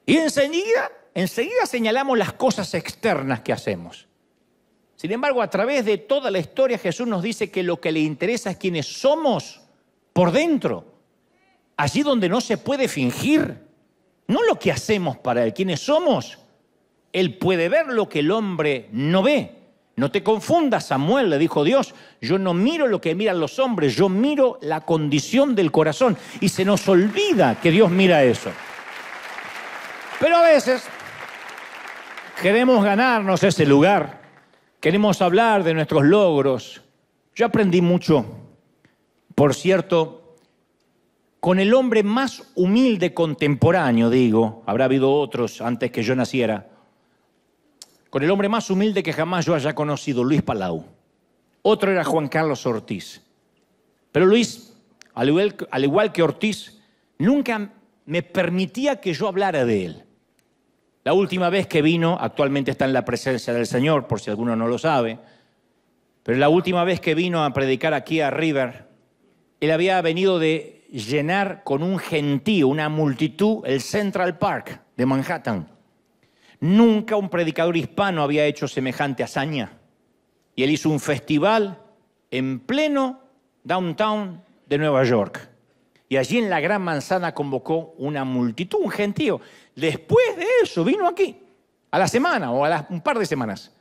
Y enseguida, enseguida señalamos las cosas externas que hacemos. Sin embargo, a través de toda la historia Jesús nos dice que lo que le interesa es quienes somos por dentro, allí donde no se puede fingir, no lo que hacemos para Él, quienes somos. Él puede ver lo que el hombre no ve. No te confundas, Samuel, le dijo Dios, yo no miro lo que miran los hombres, yo miro la condición del corazón. Y se nos olvida que Dios mira eso. Pero a veces queremos ganarnos ese lugar Queremos hablar de nuestros logros. Yo aprendí mucho, por cierto, con el hombre más humilde contemporáneo, digo, habrá habido otros antes que yo naciera, con el hombre más humilde que jamás yo haya conocido, Luis Palau. Otro era Juan Carlos Ortiz. Pero Luis, al igual, que Ortiz, nunca me permitía que yo hablara de él. La última vez que vino, actualmente está en la presencia del Señor, por si alguno no lo sabe, pero la última vez que vino a predicar aquí a River, él había venido de llenar con un gentío, una multitud, el Central Park de Manhattan. Nunca un predicador hispano había hecho semejante hazaña. Y él hizo un festival en pleno downtown de Nueva York. Y allí en la Gran Manzana convocó una multitud, un gentío. Después de eso vino aquí, a la semana o a un par de semanas.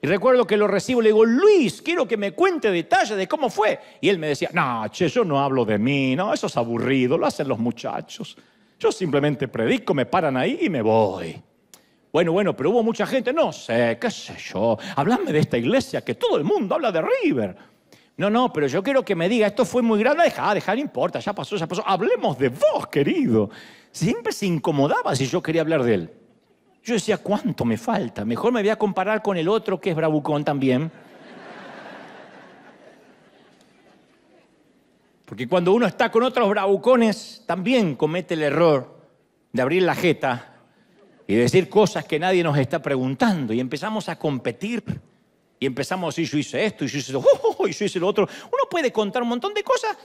Y recuerdo que lo recibo, le digo, Luis, quiero que me cuente detalles de cómo fue. Y él me decía, no, che, yo no hablo de mí, no, eso es aburrido, lo hacen los muchachos. Yo simplemente predico, me paran ahí y me voy. Bueno, bueno, pero hubo mucha gente, no sé, qué sé yo, hablame de esta iglesia que todo el mundo habla de River. No, no, pero yo quiero que me diga, esto fue muy grande. deja, ah, deja, no importa, ya pasó, ya pasó. Hablemos de vos, querido. Siempre se incomodaba si yo quería hablar de él. Yo decía, ¿cuánto me falta? Mejor me voy a comparar con el otro que es bravucón también. Porque cuando uno está con otros bravucones, también comete el error de abrir la jeta y decir cosas que nadie nos está preguntando y empezamos a competir y empezamos, y yo hice esto, y yo hice eso, ¡uh, uh, uh! y yo hice lo otro. Uno puede contar un montón de cosas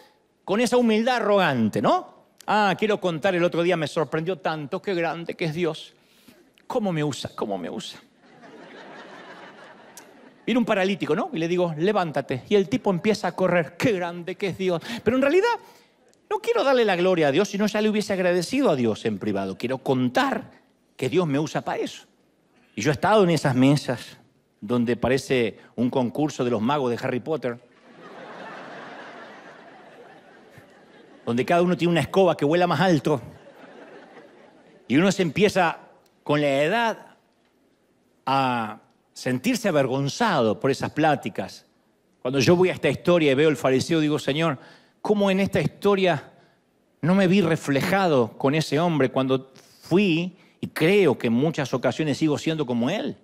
con esa humildad arrogante, ¿no? Ah, quiero contar, el otro día me sorprendió tanto, qué grande que es Dios. ¿Cómo me usa? ¿Cómo me usa? Viene un paralítico, ¿no? Y le digo, levántate. Y el tipo empieza a correr, qué grande que es Dios. Pero en realidad, no quiero darle la gloria a Dios, si no ya le hubiese agradecido a Dios en privado. Quiero contar que Dios me usa para eso. Y yo he estado en esas mesas donde parece un concurso de los magos de Harry Potter, donde cada uno tiene una escoba que vuela más alto, y uno se empieza con la edad a sentirse avergonzado por esas pláticas. Cuando yo voy a esta historia y veo el fariseo, digo, Señor, ¿cómo en esta historia no me vi reflejado con ese hombre cuando fui y creo que en muchas ocasiones sigo siendo como él?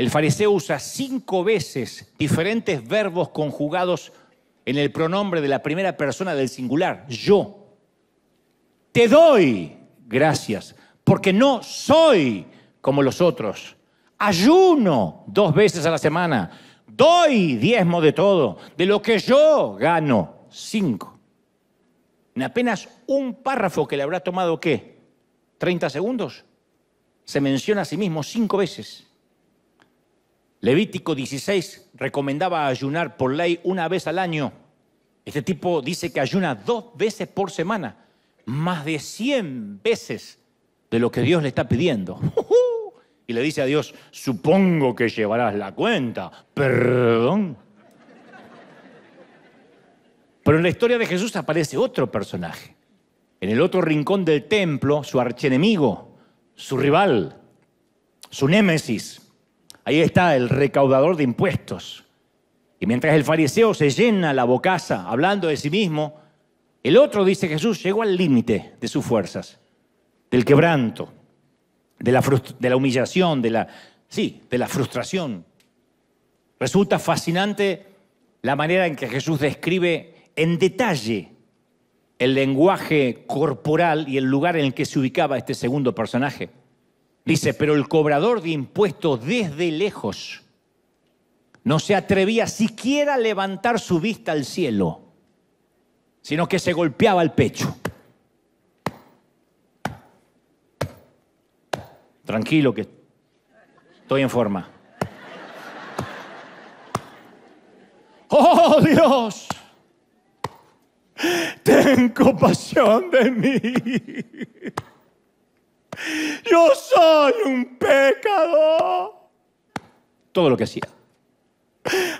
El fariseo usa cinco veces diferentes verbos conjugados en el pronombre de la primera persona del singular, yo. Te doy gracias, porque no soy como los otros. Ayuno dos veces a la semana. Doy diezmo de todo, de lo que yo gano, cinco. En apenas un párrafo que le habrá tomado, ¿qué? ¿30 segundos? Se menciona a sí mismo cinco veces. Levítico 16 recomendaba ayunar por ley una vez al año. Este tipo dice que ayuna dos veces por semana, más de 100 veces de lo que Dios le está pidiendo. Y le dice a Dios, supongo que llevarás la cuenta, perdón. Pero en la historia de Jesús aparece otro personaje. En el otro rincón del templo, su archenemigo, su rival, su némesis, Ahí está el recaudador de impuestos. Y mientras el fariseo se llena la bocaza hablando de sí mismo, el otro, dice Jesús, llegó al límite de sus fuerzas, del quebranto, de la, de la humillación, de la, sí, de la frustración. Resulta fascinante la manera en que Jesús describe en detalle el lenguaje corporal y el lugar en el que se ubicaba este segundo personaje. Dice, pero el cobrador de impuestos desde lejos no se atrevía siquiera a levantar su vista al cielo, sino que se golpeaba el pecho. Tranquilo que estoy en forma. ¡Oh Dios! Ten compasión de mí. Yo soy un pecador. Todo lo que hacía.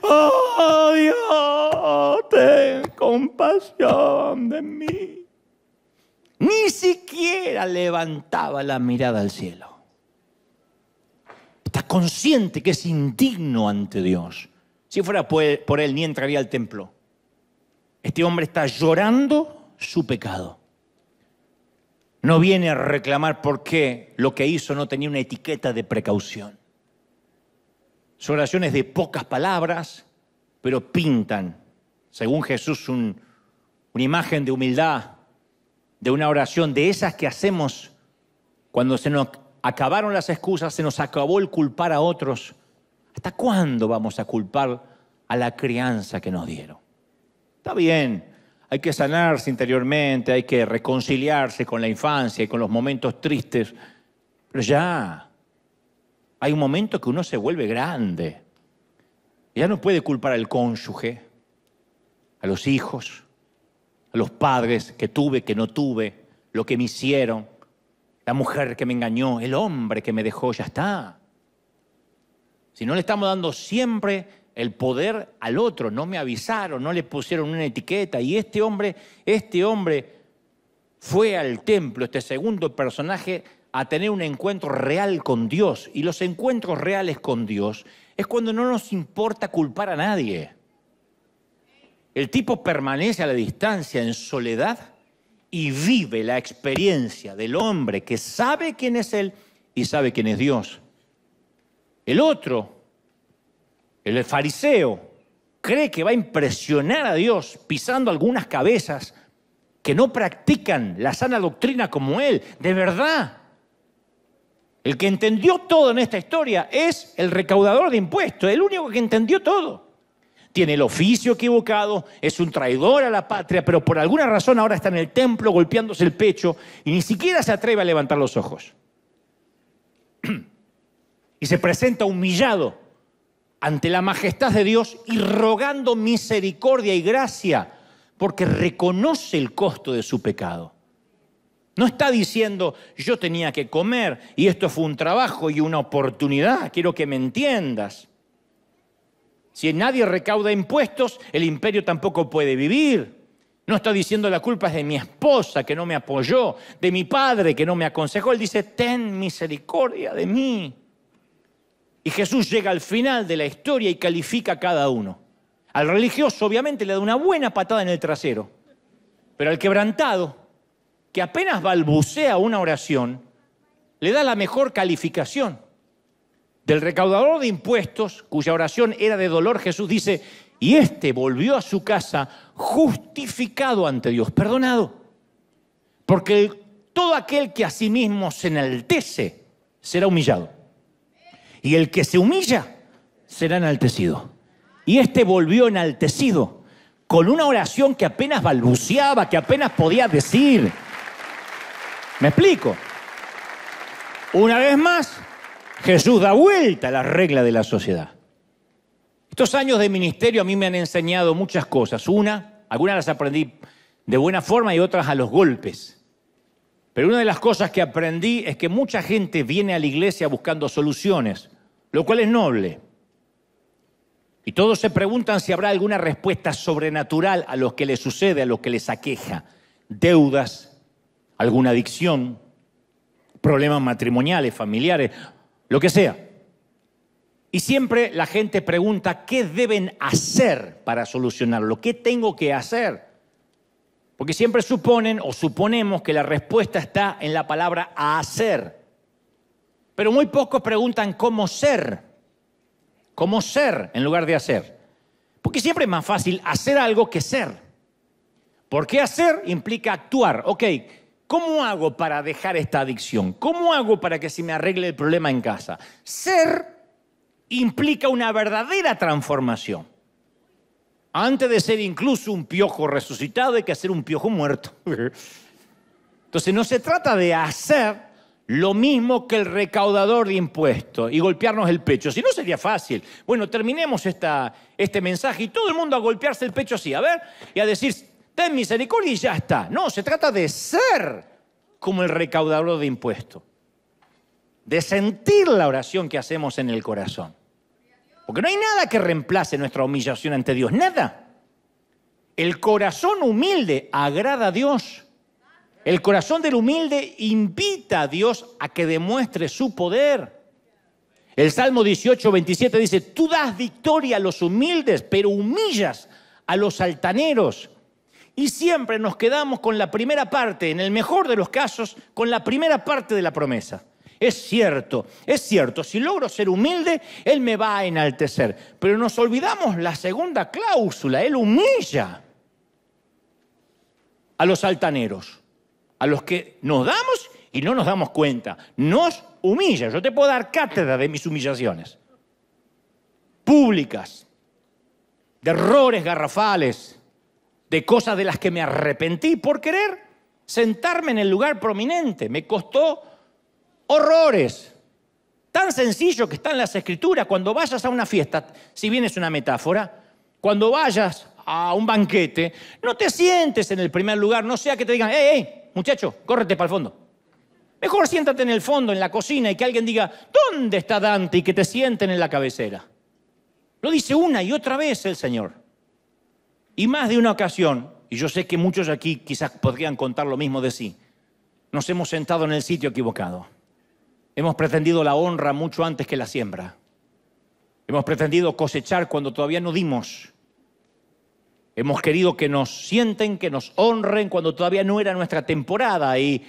Oh Dios, ten compasión de mí. Ni siquiera levantaba la mirada al cielo. Está consciente que es indigno ante Dios. Si fuera por él, ni entraría al templo. Este hombre está llorando su pecado no viene a reclamar por qué lo que hizo no tenía una etiqueta de precaución. Son oraciones de pocas palabras, pero pintan, según Jesús, una imagen de humildad, de una oración de esas que hacemos cuando se nos acabaron las excusas, se nos acabó el culpar a otros. ¿Hasta cuándo vamos a culpar a la crianza que nos dieron? Está bien, hay que sanarse interiormente, hay que reconciliarse con la infancia y con los momentos tristes. Pero ya, hay un momento que uno se vuelve grande. Ya no puede culpar al cónyuge, a los hijos, a los padres que tuve, que no tuve, lo que me hicieron, la mujer que me engañó, el hombre que me dejó, ya está. Si no le estamos dando siempre el poder al otro, no me avisaron, no le pusieron una etiqueta. Y este hombre, este hombre fue al templo, este segundo personaje, a tener un encuentro real con Dios. Y los encuentros reales con Dios es cuando no nos importa culpar a nadie. El tipo permanece a la distancia, en soledad, y vive la experiencia del hombre que sabe quién es Él y sabe quién es Dios. El otro el fariseo cree que va a impresionar a Dios pisando algunas cabezas que no practican la sana doctrina como él, de verdad. El que entendió todo en esta historia es el recaudador de impuestos, el único que entendió todo. Tiene el oficio equivocado, es un traidor a la patria, pero por alguna razón ahora está en el templo golpeándose el pecho y ni siquiera se atreve a levantar los ojos. Y se presenta humillado ante la majestad de Dios y rogando misericordia y gracia, porque reconoce el costo de su pecado. No está diciendo, yo tenía que comer y esto fue un trabajo y una oportunidad, quiero que me entiendas. Si nadie recauda impuestos, el imperio tampoco puede vivir. No está diciendo la culpa es de mi esposa que no me apoyó, de mi padre que no me aconsejó. Él dice, ten misericordia de mí. Y Jesús llega al final de la historia y califica a cada uno. Al religioso obviamente le da una buena patada en el trasero, pero al quebrantado, que apenas balbucea una oración, le da la mejor calificación. Del recaudador de impuestos, cuya oración era de dolor, Jesús dice, y este volvió a su casa justificado ante Dios, perdonado. Porque todo aquel que a sí mismo se enaltece será humillado y el que se humilla será enaltecido. Y este volvió enaltecido con una oración que apenas balbuceaba, que apenas podía decir. ¿Me explico? Una vez más, Jesús da vuelta a la regla de la sociedad. Estos años de ministerio a mí me han enseñado muchas cosas. Una, algunas las aprendí de buena forma y otras a los golpes. Pero una de las cosas que aprendí es que mucha gente viene a la iglesia buscando soluciones, lo cual es noble. Y todos se preguntan si habrá alguna respuesta sobrenatural a lo que les sucede, a lo que les aqueja. Deudas, alguna adicción, problemas matrimoniales, familiares, lo que sea. Y siempre la gente pregunta, ¿qué deben hacer para solucionarlo? ¿Qué tengo que hacer? Porque siempre suponen o suponemos que la respuesta está en la palabra hacer. Pero muy pocos preguntan cómo ser. Cómo ser en lugar de hacer. Porque siempre es más fácil hacer algo que ser. Porque hacer implica actuar. Ok, ¿cómo hago para dejar esta adicción? ¿Cómo hago para que se me arregle el problema en casa? Ser implica una verdadera transformación. Antes de ser incluso un piojo resucitado hay que hacer un piojo muerto. Entonces no se trata de hacer lo mismo que el recaudador de impuestos y golpearnos el pecho. Si no sería fácil. Bueno, terminemos esta, este mensaje y todo el mundo a golpearse el pecho así, a ver, y a decir, ten misericordia y ya está. No, se trata de ser como el recaudador de impuestos, de sentir la oración que hacemos en el corazón. Porque no hay nada que reemplace nuestra humillación ante Dios, nada. El corazón humilde agrada a Dios. El corazón del humilde invita a Dios a que demuestre su poder. El Salmo 18, 27 dice, tú das victoria a los humildes, pero humillas a los altaneros. Y siempre nos quedamos con la primera parte, en el mejor de los casos, con la primera parte de la promesa. Es cierto, es cierto, si logro ser humilde, Él me va a enaltecer. Pero nos olvidamos la segunda cláusula, Él humilla a los altaneros, a los que nos damos y no nos damos cuenta. Nos humilla, yo te puedo dar cátedra de mis humillaciones públicas, de errores garrafales, de cosas de las que me arrepentí por querer sentarme en el lugar prominente. Me costó horrores. Tan sencillo que están las escrituras. Cuando vayas a una fiesta, si bien es una metáfora, cuando vayas a un banquete, no te sientes en el primer lugar, no sea que te digan, ¡eh, muchacho, córrete para el fondo. Mejor siéntate en el fondo, en la cocina, y que alguien diga, ¿dónde está Dante? Y que te sienten en la cabecera. Lo dice una y otra vez el Señor. Y más de una ocasión, y yo sé que muchos aquí quizás podrían contar lo mismo de sí, nos hemos sentado en el sitio equivocado. Hemos pretendido la honra mucho antes que la siembra. Hemos pretendido cosechar cuando todavía no dimos. Hemos querido que nos sienten, que nos honren cuando todavía no era nuestra temporada y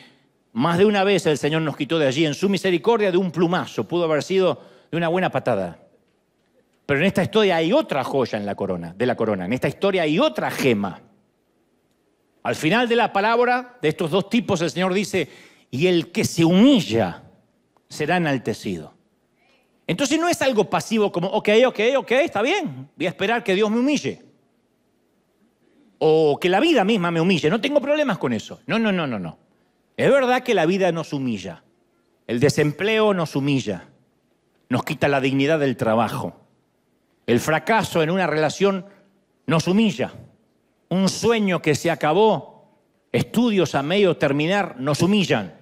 más de una vez el Señor nos quitó de allí en su misericordia de un plumazo, pudo haber sido de una buena patada. Pero en esta historia hay otra joya en la corona, de la corona. En esta historia hay otra gema. Al final de la palabra de estos dos tipos el Señor dice, "Y el que se humilla será enaltecido. Entonces no es algo pasivo como, ok, ok, ok, está bien, voy a esperar que Dios me humille. O que la vida misma me humille, no tengo problemas con eso. No, no, no, no, no. Es verdad que la vida nos humilla. El desempleo nos humilla. Nos quita la dignidad del trabajo. El fracaso en una relación nos humilla. Un sueño que se acabó, estudios a medio terminar, nos humillan.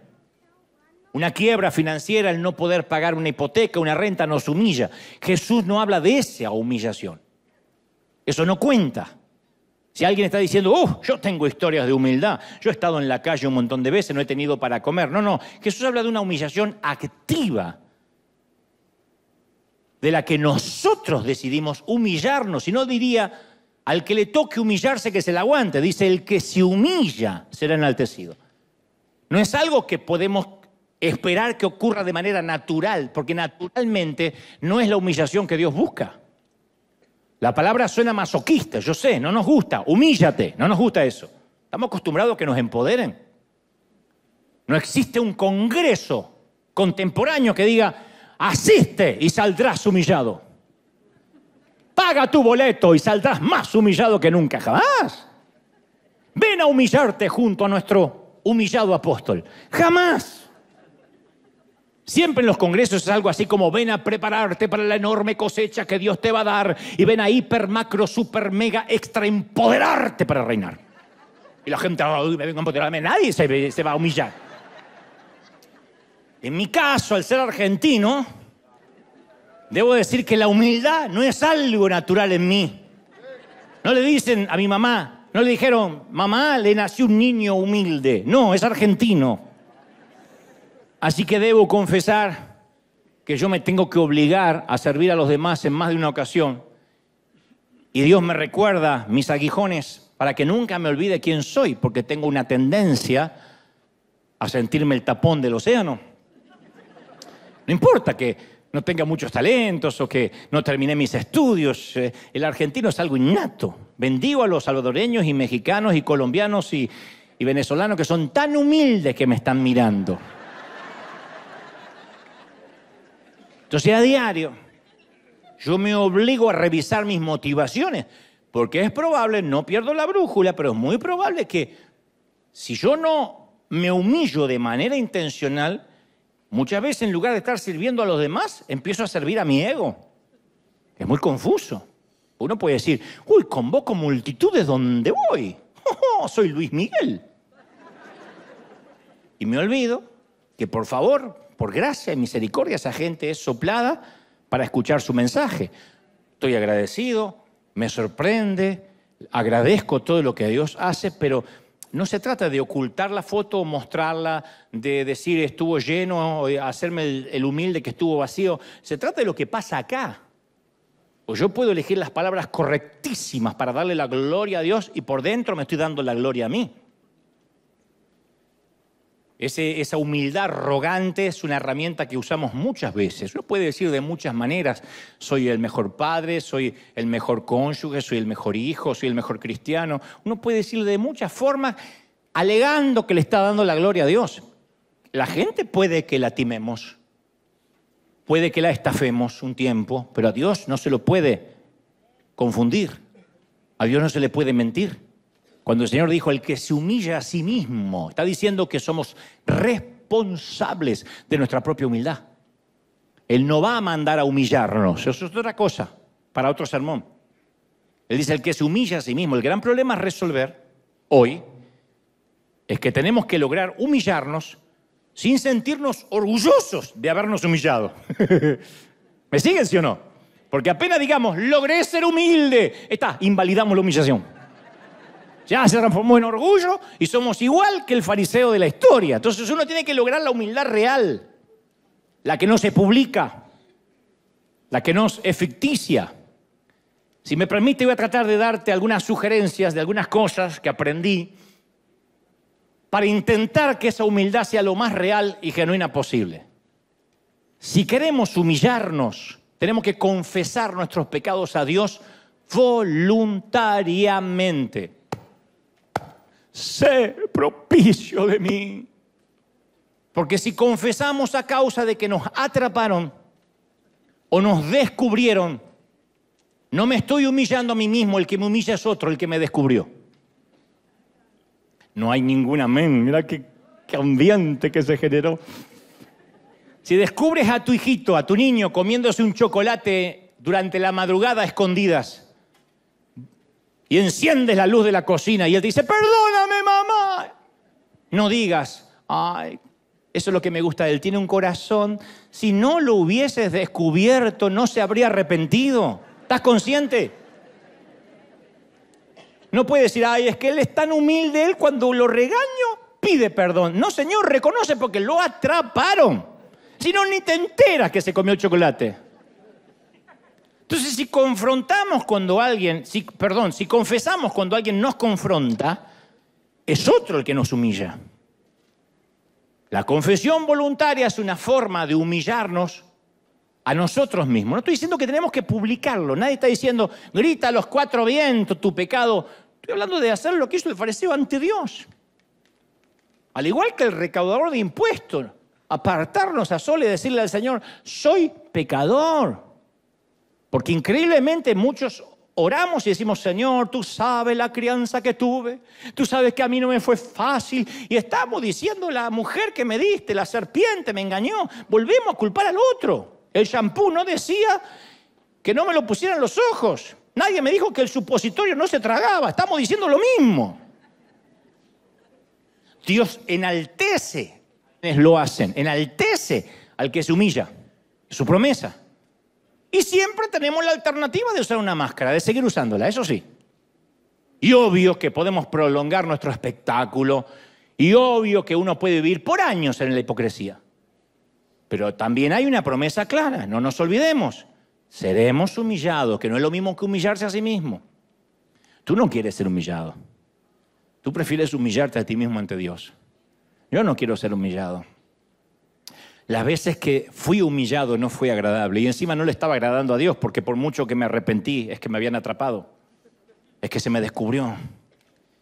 Una quiebra financiera, el no poder pagar una hipoteca, una renta, nos humilla. Jesús no habla de esa humillación. Eso no cuenta. Si alguien está diciendo, oh, yo tengo historias de humildad, yo he estado en la calle un montón de veces, no he tenido para comer. No, no, Jesús habla de una humillación activa, de la que nosotros decidimos humillarnos. Y no diría, al que le toque humillarse, que se la aguante. Dice, el que se humilla será enaltecido. No es algo que podemos esperar que ocurra de manera natural, porque naturalmente no es la humillación que Dios busca. La palabra suena masoquista, yo sé, no nos gusta, humíllate, no nos gusta eso. Estamos acostumbrados a que nos empoderen. No existe un congreso contemporáneo que diga, asiste y saldrás humillado. Paga tu boleto y saldrás más humillado que nunca, jamás. Ven a humillarte junto a nuestro humillado apóstol, jamás. Siempre en los congresos es algo así como ven a prepararte para la enorme cosecha que Dios te va a dar y ven a hiper, macro, super, mega, extra empoderarte para reinar. Y la gente, ah, me vengo a empoderarme, nadie se, se va a humillar. En mi caso, al ser argentino, debo decir que la humildad no es algo natural en mí. No le dicen a mi mamá, no le dijeron, mamá, le nació un niño humilde. No, es argentino. Así que debo confesar que yo me tengo que obligar a servir a los demás en más de una ocasión. Y Dios me recuerda mis aguijones para que nunca me olvide quién soy, porque tengo una tendencia a sentirme el tapón del océano. No importa que no tenga muchos talentos o que no termine mis estudios, eh, el argentino es algo innato. Bendigo a los salvadoreños y mexicanos y colombianos y, y venezolanos que son tan humildes que me están mirando. Entonces a diario yo me obligo a revisar mis motivaciones, porque es probable, no pierdo la brújula, pero es muy probable que si yo no me humillo de manera intencional, muchas veces en lugar de estar sirviendo a los demás, empiezo a servir a mi ego. Es muy confuso. Uno puede decir, uy, convoco multitudes donde voy. ¡Oh, oh! soy Luis Miguel. Y me olvido que por favor por gracia y misericordia, esa gente es soplada para escuchar su mensaje. Estoy agradecido, me sorprende, agradezco todo lo que Dios hace, pero no se trata de ocultar la foto o mostrarla, de decir estuvo lleno, o hacerme el, humilde que estuvo vacío. Se trata de lo que pasa acá. O yo puedo elegir las palabras correctísimas para darle la gloria a Dios y por dentro me estoy dando la gloria a mí esa humildad arrogante es una herramienta que usamos muchas veces. Uno puede decir de muchas maneras, soy el mejor padre, soy el mejor cónyuge, soy el mejor hijo, soy el mejor cristiano. Uno puede decirlo de muchas formas, alegando que le está dando la gloria a Dios. La gente puede que la timemos, puede que la estafemos un tiempo, pero a Dios no se lo puede confundir, a Dios no se le puede mentir. Cuando el Señor dijo, el que se humilla a sí mismo, está diciendo que somos responsables de nuestra propia humildad. Él no va a mandar a humillarnos, eso es otra cosa, para otro sermón. Él dice, el que se humilla a sí mismo, el gran problema a resolver hoy es que tenemos que lograr humillarnos sin sentirnos orgullosos de habernos humillado. ¿Me siguen, sí o no? Porque apenas digamos, logré ser humilde, está, invalidamos la humillación ya se transformó en orgullo y somos igual que el fariseo de la historia. Entonces uno tiene que lograr la humildad real, la que no se publica, la que no es ficticia. Si me permite, voy a tratar de darte algunas sugerencias de algunas cosas que aprendí para intentar que esa humildad sea lo más real y genuina posible. Si queremos humillarnos, tenemos que confesar nuestros pecados a Dios voluntariamente sé propicio de mí. Porque si confesamos a causa de que nos atraparon o nos descubrieron, no me estoy humillando a mí mismo, el que me humilla es otro, el que me descubrió. No hay ningún amén, mira qué, ambiente que se generó. Si descubres a tu hijito, a tu niño comiéndose un chocolate durante la madrugada escondidas, y enciendes la luz de la cocina y él te dice, perdóname mamá. No digas, ay, eso es lo que me gusta de él, tiene un corazón. Si no lo hubieses descubierto, no se habría arrepentido. ¿Estás consciente? No puede decir, ay, es que él es tan humilde, él cuando lo regaño pide perdón. No, señor, reconoce porque lo atraparon. Si no, ni te enteras que se comió el chocolate. Entonces, si confrontamos cuando alguien, perdón, si confesamos cuando alguien nos confronta, es otro el que nos humilla. La confesión voluntaria es una forma de humillarnos a nosotros mismos. No estoy diciendo que tenemos que publicarlo. Nadie está diciendo, grita a los cuatro vientos tu pecado. Estoy hablando de hacer lo que hizo el fariseo ante Dios. Al igual que el recaudador de impuestos, apartarnos a sol y decirle al Señor, soy pecador. Porque increíblemente muchos oramos y decimos, Señor, tú sabes la crianza que tuve, tú sabes que a mí no me fue fácil. Y estamos diciendo, la mujer que me diste, la serpiente me engañó, volvemos a culpar al otro. El shampoo no decía que no me lo pusieran los ojos. Nadie me dijo que el supositorio no se tragaba. Estamos diciendo lo mismo. Dios enaltece quienes lo hacen, enaltece al que se humilla. su promesa. Y siempre tenemos la alternativa de usar una máscara, de seguir usándola, eso sí. Y obvio que podemos prolongar nuestro espectáculo, y obvio que uno puede vivir por años en la hipocresía. Pero también hay una promesa clara, no nos olvidemos, seremos humillados, que no es lo mismo que humillarse a sí mismo. Tú no quieres ser humillado, tú prefieres humillarte a ti mismo ante Dios. Yo no quiero ser humillado. Las veces que fui humillado no fue agradable y encima no le estaba agradando a Dios porque por mucho que me arrepentí es que me habían atrapado, es que se me descubrió,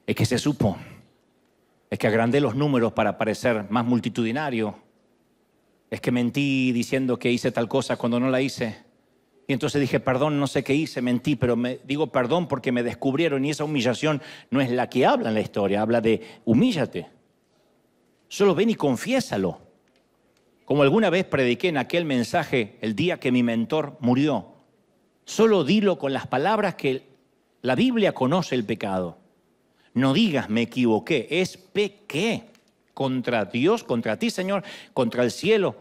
es que se supo, es que agrandé los números para parecer más multitudinario, es que mentí diciendo que hice tal cosa cuando no la hice. Y entonces dije, perdón, no sé qué hice, mentí, pero me digo perdón porque me descubrieron y esa humillación no es la que habla en la historia, habla de humíllate. Solo ven y confiésalo como alguna vez prediqué en aquel mensaje el día que mi mentor murió, solo dilo con las palabras que la Biblia conoce el pecado. No digas me equivoqué, es pequé contra Dios, contra ti Señor, contra el cielo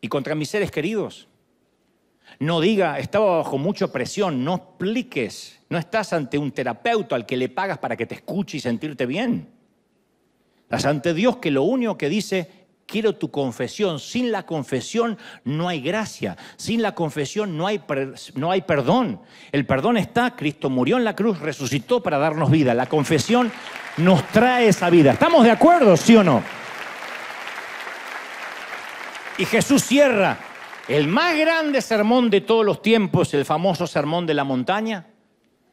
y contra mis seres queridos. No diga, estaba bajo mucha presión, no expliques, no estás ante un terapeuta al que le pagas para que te escuche y sentirte bien. Estás ante Dios que lo único que dice quiero tu confesión. Sin la confesión no hay gracia. Sin la confesión no hay, no hay perdón. El perdón está, Cristo murió en la cruz, resucitó para darnos vida. La confesión nos trae esa vida. ¿Estamos de acuerdo, sí o no? Y Jesús cierra el más grande sermón de todos los tiempos, el famoso sermón de la montaña,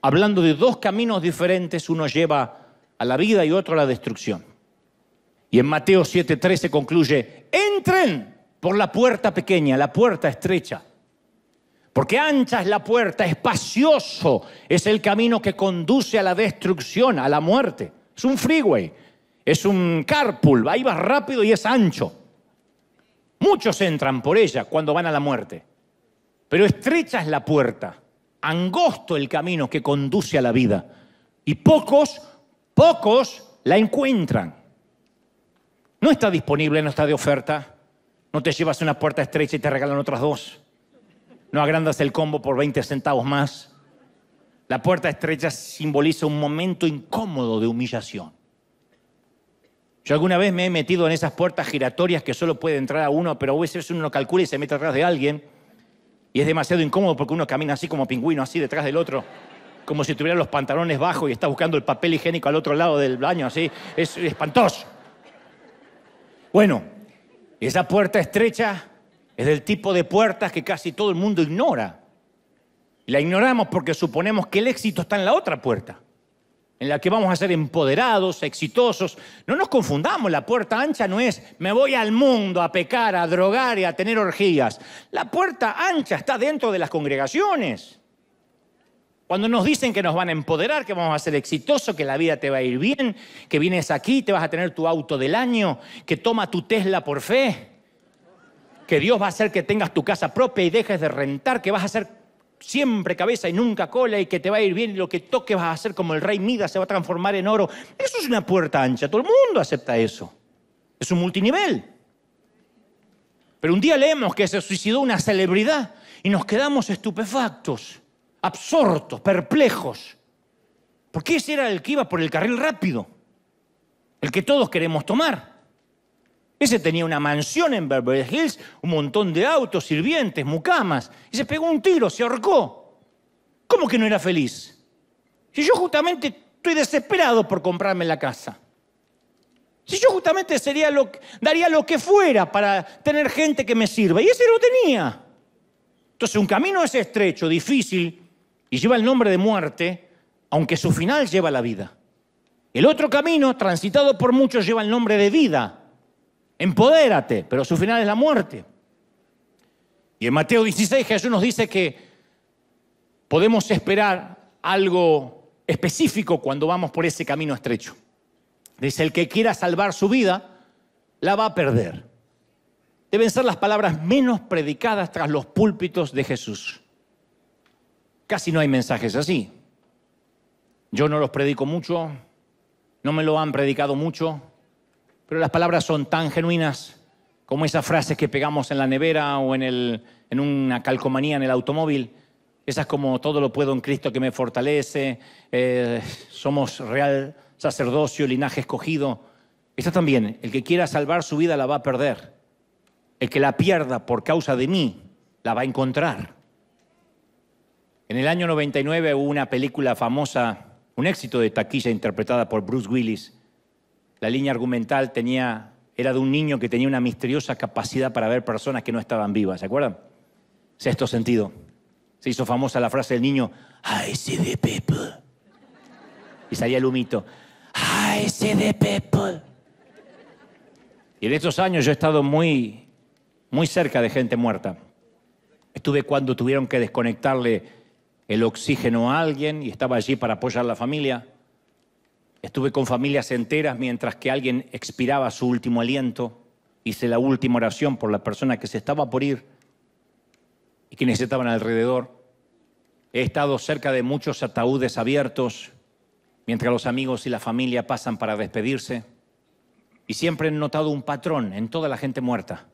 hablando de dos caminos diferentes, uno lleva a la vida y otro a la destrucción. Y en Mateo 7:13 concluye, entren por la puerta pequeña, la puerta estrecha. Porque ancha es la puerta, espacioso es el camino que conduce a la destrucción, a la muerte. Es un freeway, es un carpool, ahí vas rápido y es ancho. Muchos entran por ella cuando van a la muerte. Pero estrecha es la puerta, angosto el camino que conduce a la vida. Y pocos, pocos la encuentran. No está disponible, no está de oferta. No te llevas una puerta estrecha y te regalan otras dos. No agrandas el combo por 20 centavos más. La puerta estrecha simboliza un momento incómodo de humillación. Yo alguna vez me he metido en esas puertas giratorias que solo puede entrar a uno, pero a veces uno calcula y se mete atrás de alguien. Y es demasiado incómodo porque uno camina así como pingüino, así detrás del otro, como si tuviera los pantalones bajos y está buscando el papel higiénico al otro lado del baño, así. Es espantoso. Bueno, esa puerta estrecha es del tipo de puertas que casi todo el mundo ignora. La ignoramos porque suponemos que el éxito está en la otra puerta, en la que vamos a ser empoderados, exitosos. No nos confundamos, la puerta ancha no es me voy al mundo a pecar, a drogar y a tener orgías. La puerta ancha está dentro de las congregaciones. Cuando nos dicen que nos van a empoderar, que vamos a ser exitosos, que la vida te va a ir bien, que vienes aquí, te vas a tener tu auto del año, que toma tu Tesla por fe, que Dios va a hacer que tengas tu casa propia y dejes de rentar, que vas a ser siempre cabeza y nunca cola y que te va a ir bien y lo que toques vas a hacer como el rey Midas se va a transformar en oro. Eso es una puerta ancha, todo el mundo acepta eso. Es un multinivel. Pero un día leemos que se suicidó una celebridad y nos quedamos estupefactos absortos, perplejos, porque ese era el que iba por el carril rápido, el que todos queremos tomar. Ese tenía una mansión en Beverly Hills, un montón de autos, sirvientes, mucamas, y se pegó un tiro, se ahorcó. ¿Cómo que no era feliz? Si yo justamente estoy desesperado por comprarme la casa. Si yo justamente sería lo, daría lo que fuera para tener gente que me sirva. Y ese lo tenía. Entonces un camino es estrecho, difícil, y lleva el nombre de muerte, aunque su final lleva la vida. El otro camino, transitado por muchos, lleva el nombre de vida. Empodérate, pero su final es la muerte. Y en Mateo 16 Jesús nos dice que podemos esperar algo específico cuando vamos por ese camino estrecho. Dice, el que quiera salvar su vida, la va a perder. Deben ser las palabras menos predicadas tras los púlpitos de Jesús. Casi no hay mensajes así. Yo no los predico mucho, no me lo han predicado mucho, pero las palabras son tan genuinas como esas frases que pegamos en la nevera o en, una calcomanía en el automóvil. Esas como todo lo puedo en Cristo que me fortalece, eh, somos real sacerdocio, linaje escogido. Esta también, el que quiera salvar su vida la va a perder. El que la pierda por causa de mí, la va a encontrar. En el año 99 hubo una película famosa, un éxito de taquilla interpretada por Bruce Willis. La línea argumental tenía, era de un niño que tenía una misteriosa capacidad para ver personas que no estaban vivas, ¿se acuerdan? Sexto sentido. Se hizo famosa la frase del niño, I ah, see the people. Y salía el humito, I ah, see the people. Y en estos años yo he estado muy, muy cerca de gente muerta. Estuve cuando tuvieron que desconectarle el oxígeno a alguien y estaba allí para apoyar a la familia. Estuve con familias enteras mientras que alguien expiraba su último aliento. Hice la última oración por la persona que se estaba por ir y quienes estaban alrededor. He estado cerca de muchos ataúdes abiertos mientras los amigos y la familia pasan para despedirse. Y siempre he notado un patrón en toda la gente muerta,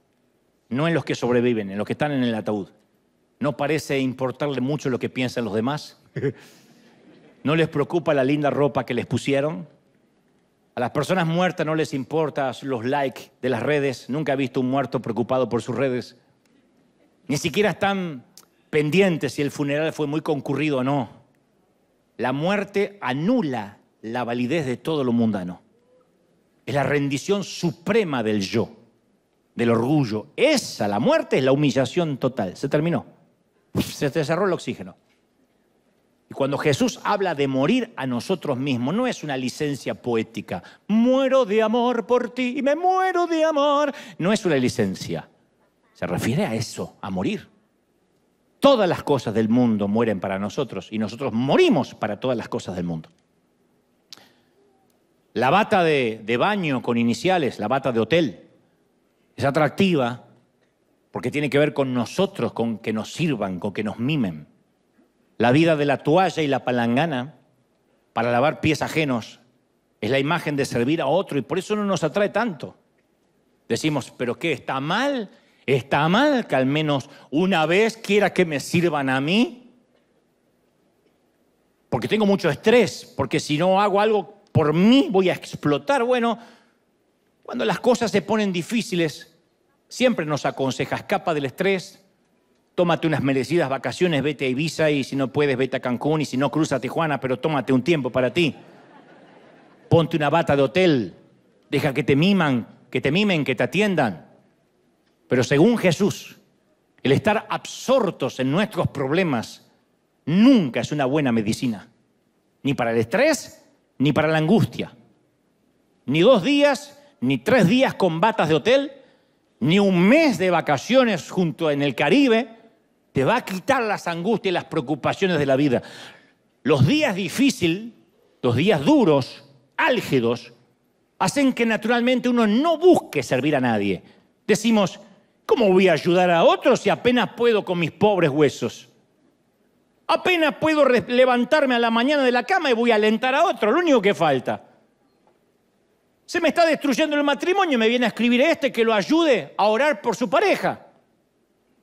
no en los que sobreviven, en los que están en el ataúd no parece importarle mucho lo que piensan los demás. No les preocupa la linda ropa que les pusieron. A las personas muertas no les importa los likes de las redes. Nunca he visto un muerto preocupado por sus redes. Ni siquiera están pendientes si el funeral fue muy concurrido o no. La muerte anula la validez de todo lo mundano. Es la rendición suprema del yo, del orgullo. Esa, la muerte, es la humillación total. Se terminó se te cerró el oxígeno. Y cuando Jesús habla de morir a nosotros mismos, no es una licencia poética. Muero de amor por ti y me muero de amor. No es una licencia. Se refiere a eso, a morir. Todas las cosas del mundo mueren para nosotros y nosotros morimos para todas las cosas del mundo. La bata de, de baño con iniciales, la bata de hotel, es atractiva porque tiene que ver con nosotros, con que nos sirvan, con que nos mimen. La vida de la toalla y la palangana para lavar pies ajenos es la imagen de servir a otro y por eso no nos atrae tanto. Decimos, pero ¿qué? ¿Está mal? ¿Está mal que al menos una vez quiera que me sirvan a mí? Porque tengo mucho estrés, porque si no hago algo por mí voy a explotar. Bueno, cuando las cosas se ponen difíciles, siempre nos aconseja, escapa del estrés, tómate unas merecidas vacaciones, vete a Ibiza y si no puedes, vete a Cancún y si no, cruza a Tijuana, pero tómate un tiempo para ti. Ponte una bata de hotel, deja que te miman, que te mimen, que te atiendan. Pero según Jesús, el estar absortos en nuestros problemas nunca es una buena medicina, ni para el estrés, ni para la angustia. Ni dos días, ni tres días con batas de hotel, ni un mes de vacaciones junto en el Caribe te va a quitar las angustias y las preocupaciones de la vida. Los días difíciles, los días duros, álgidos, hacen que naturalmente uno no busque servir a nadie. Decimos, ¿cómo voy a ayudar a otros si apenas puedo con mis pobres huesos? Apenas puedo levantarme a la mañana de la cama y voy a alentar a otro, lo único que falta. Se me está destruyendo el matrimonio, me viene a escribir este que lo ayude a orar por su pareja.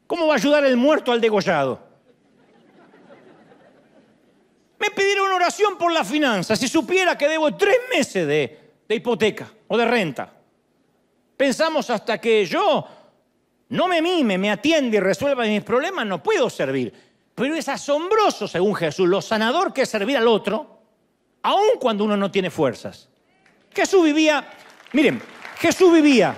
¿Cómo va a ayudar el muerto al degollado? Me pidieron oración por la finanza Si supiera que debo tres meses de, de hipoteca o de renta. Pensamos hasta que yo no me mime, me atiende y resuelva mis problemas, no puedo servir. Pero es asombroso, según Jesús, lo sanador que es servir al otro, aun cuando uno no tiene fuerzas. Jesús vivía, miren, Jesús vivía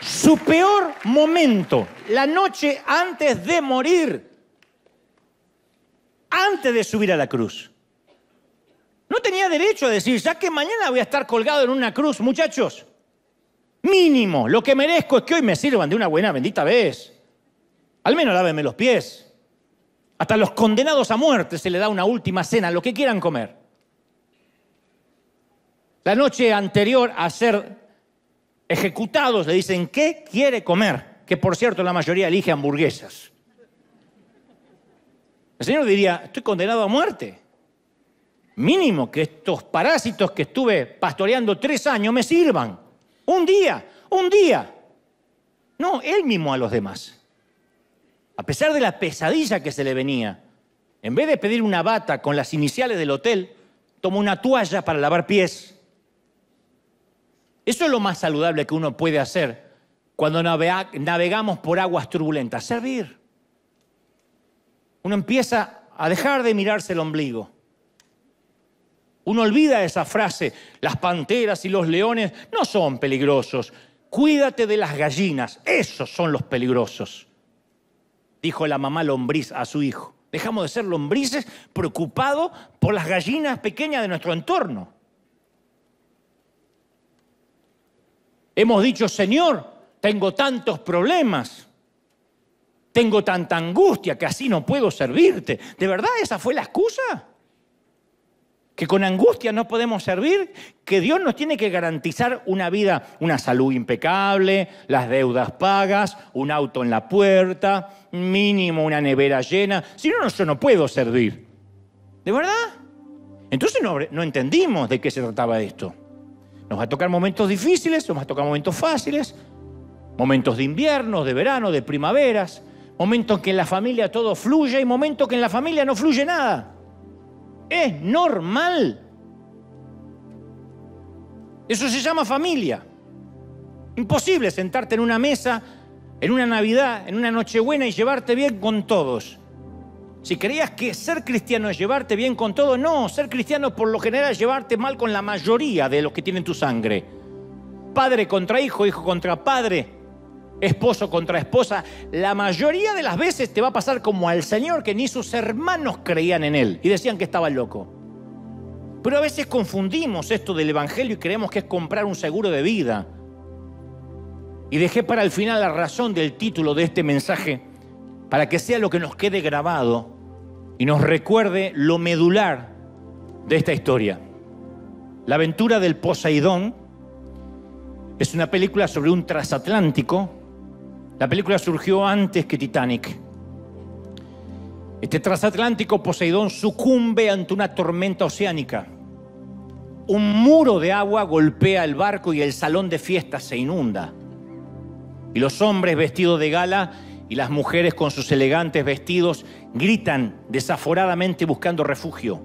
su peor momento la noche antes de morir, antes de subir a la cruz. No tenía derecho a decir, ya que mañana voy a estar colgado en una cruz, muchachos. Mínimo, lo que merezco es que hoy me sirvan de una buena bendita vez. Al menos lávenme los pies. Hasta los condenados a muerte se le da una última cena, lo que quieran comer. La noche anterior a ser ejecutados le dicen, ¿qué quiere comer? Que por cierto la mayoría elige hamburguesas. El Señor diría, estoy condenado a muerte. Mínimo que estos parásitos que estuve pastoreando tres años me sirvan. Un día, un día. No, él mismo a los demás. A pesar de la pesadilla que se le venía, en vez de pedir una bata con las iniciales del hotel, tomó una toalla para lavar pies eso es lo más saludable que uno puede hacer cuando navegamos por aguas turbulentas, servir. Uno empieza a dejar de mirarse el ombligo. Uno olvida esa frase, las panteras y los leones no son peligrosos, cuídate de las gallinas, esos son los peligrosos, dijo la mamá lombriz a su hijo. Dejamos de ser lombrices preocupados por las gallinas pequeñas de nuestro entorno. Hemos dicho, Señor, tengo tantos problemas, tengo tanta angustia que así no puedo servirte. ¿De verdad esa fue la excusa? Que con angustia no podemos servir, que Dios nos tiene que garantizar una vida, una salud impecable, las deudas pagas, un auto en la puerta, mínimo una nevera llena. Si no, yo no puedo servir. ¿De verdad? Entonces no, no entendimos de qué se trataba esto. Nos va a tocar momentos difíciles, nos va a tocar momentos fáciles, momentos de invierno, de verano, de primaveras, momentos en que en la familia todo fluye y momentos que en la familia no fluye nada. Es normal. Eso se llama familia. Imposible sentarte en una mesa, en una Navidad, en una Nochebuena y llevarte bien con todos. Si creías que ser cristiano es llevarte bien con todo, no, ser cristiano por lo general es llevarte mal con la mayoría de los que tienen tu sangre. Padre contra hijo, hijo contra padre, esposo contra esposa, la mayoría de las veces te va a pasar como al Señor que ni sus hermanos creían en Él y decían que estaba loco. Pero a veces confundimos esto del Evangelio y creemos que es comprar un seguro de vida. Y dejé para el final la razón del título de este mensaje, para que sea lo que nos quede grabado y nos recuerde lo medular de esta historia. La aventura del Poseidón es una película sobre un trasatlántico La película surgió antes que Titanic. Este trasatlántico Poseidón sucumbe ante una tormenta oceánica. Un muro de agua golpea el barco y el salón de fiestas se inunda. Y los hombres vestidos de gala y las mujeres con sus elegantes vestidos gritan desaforadamente buscando refugio.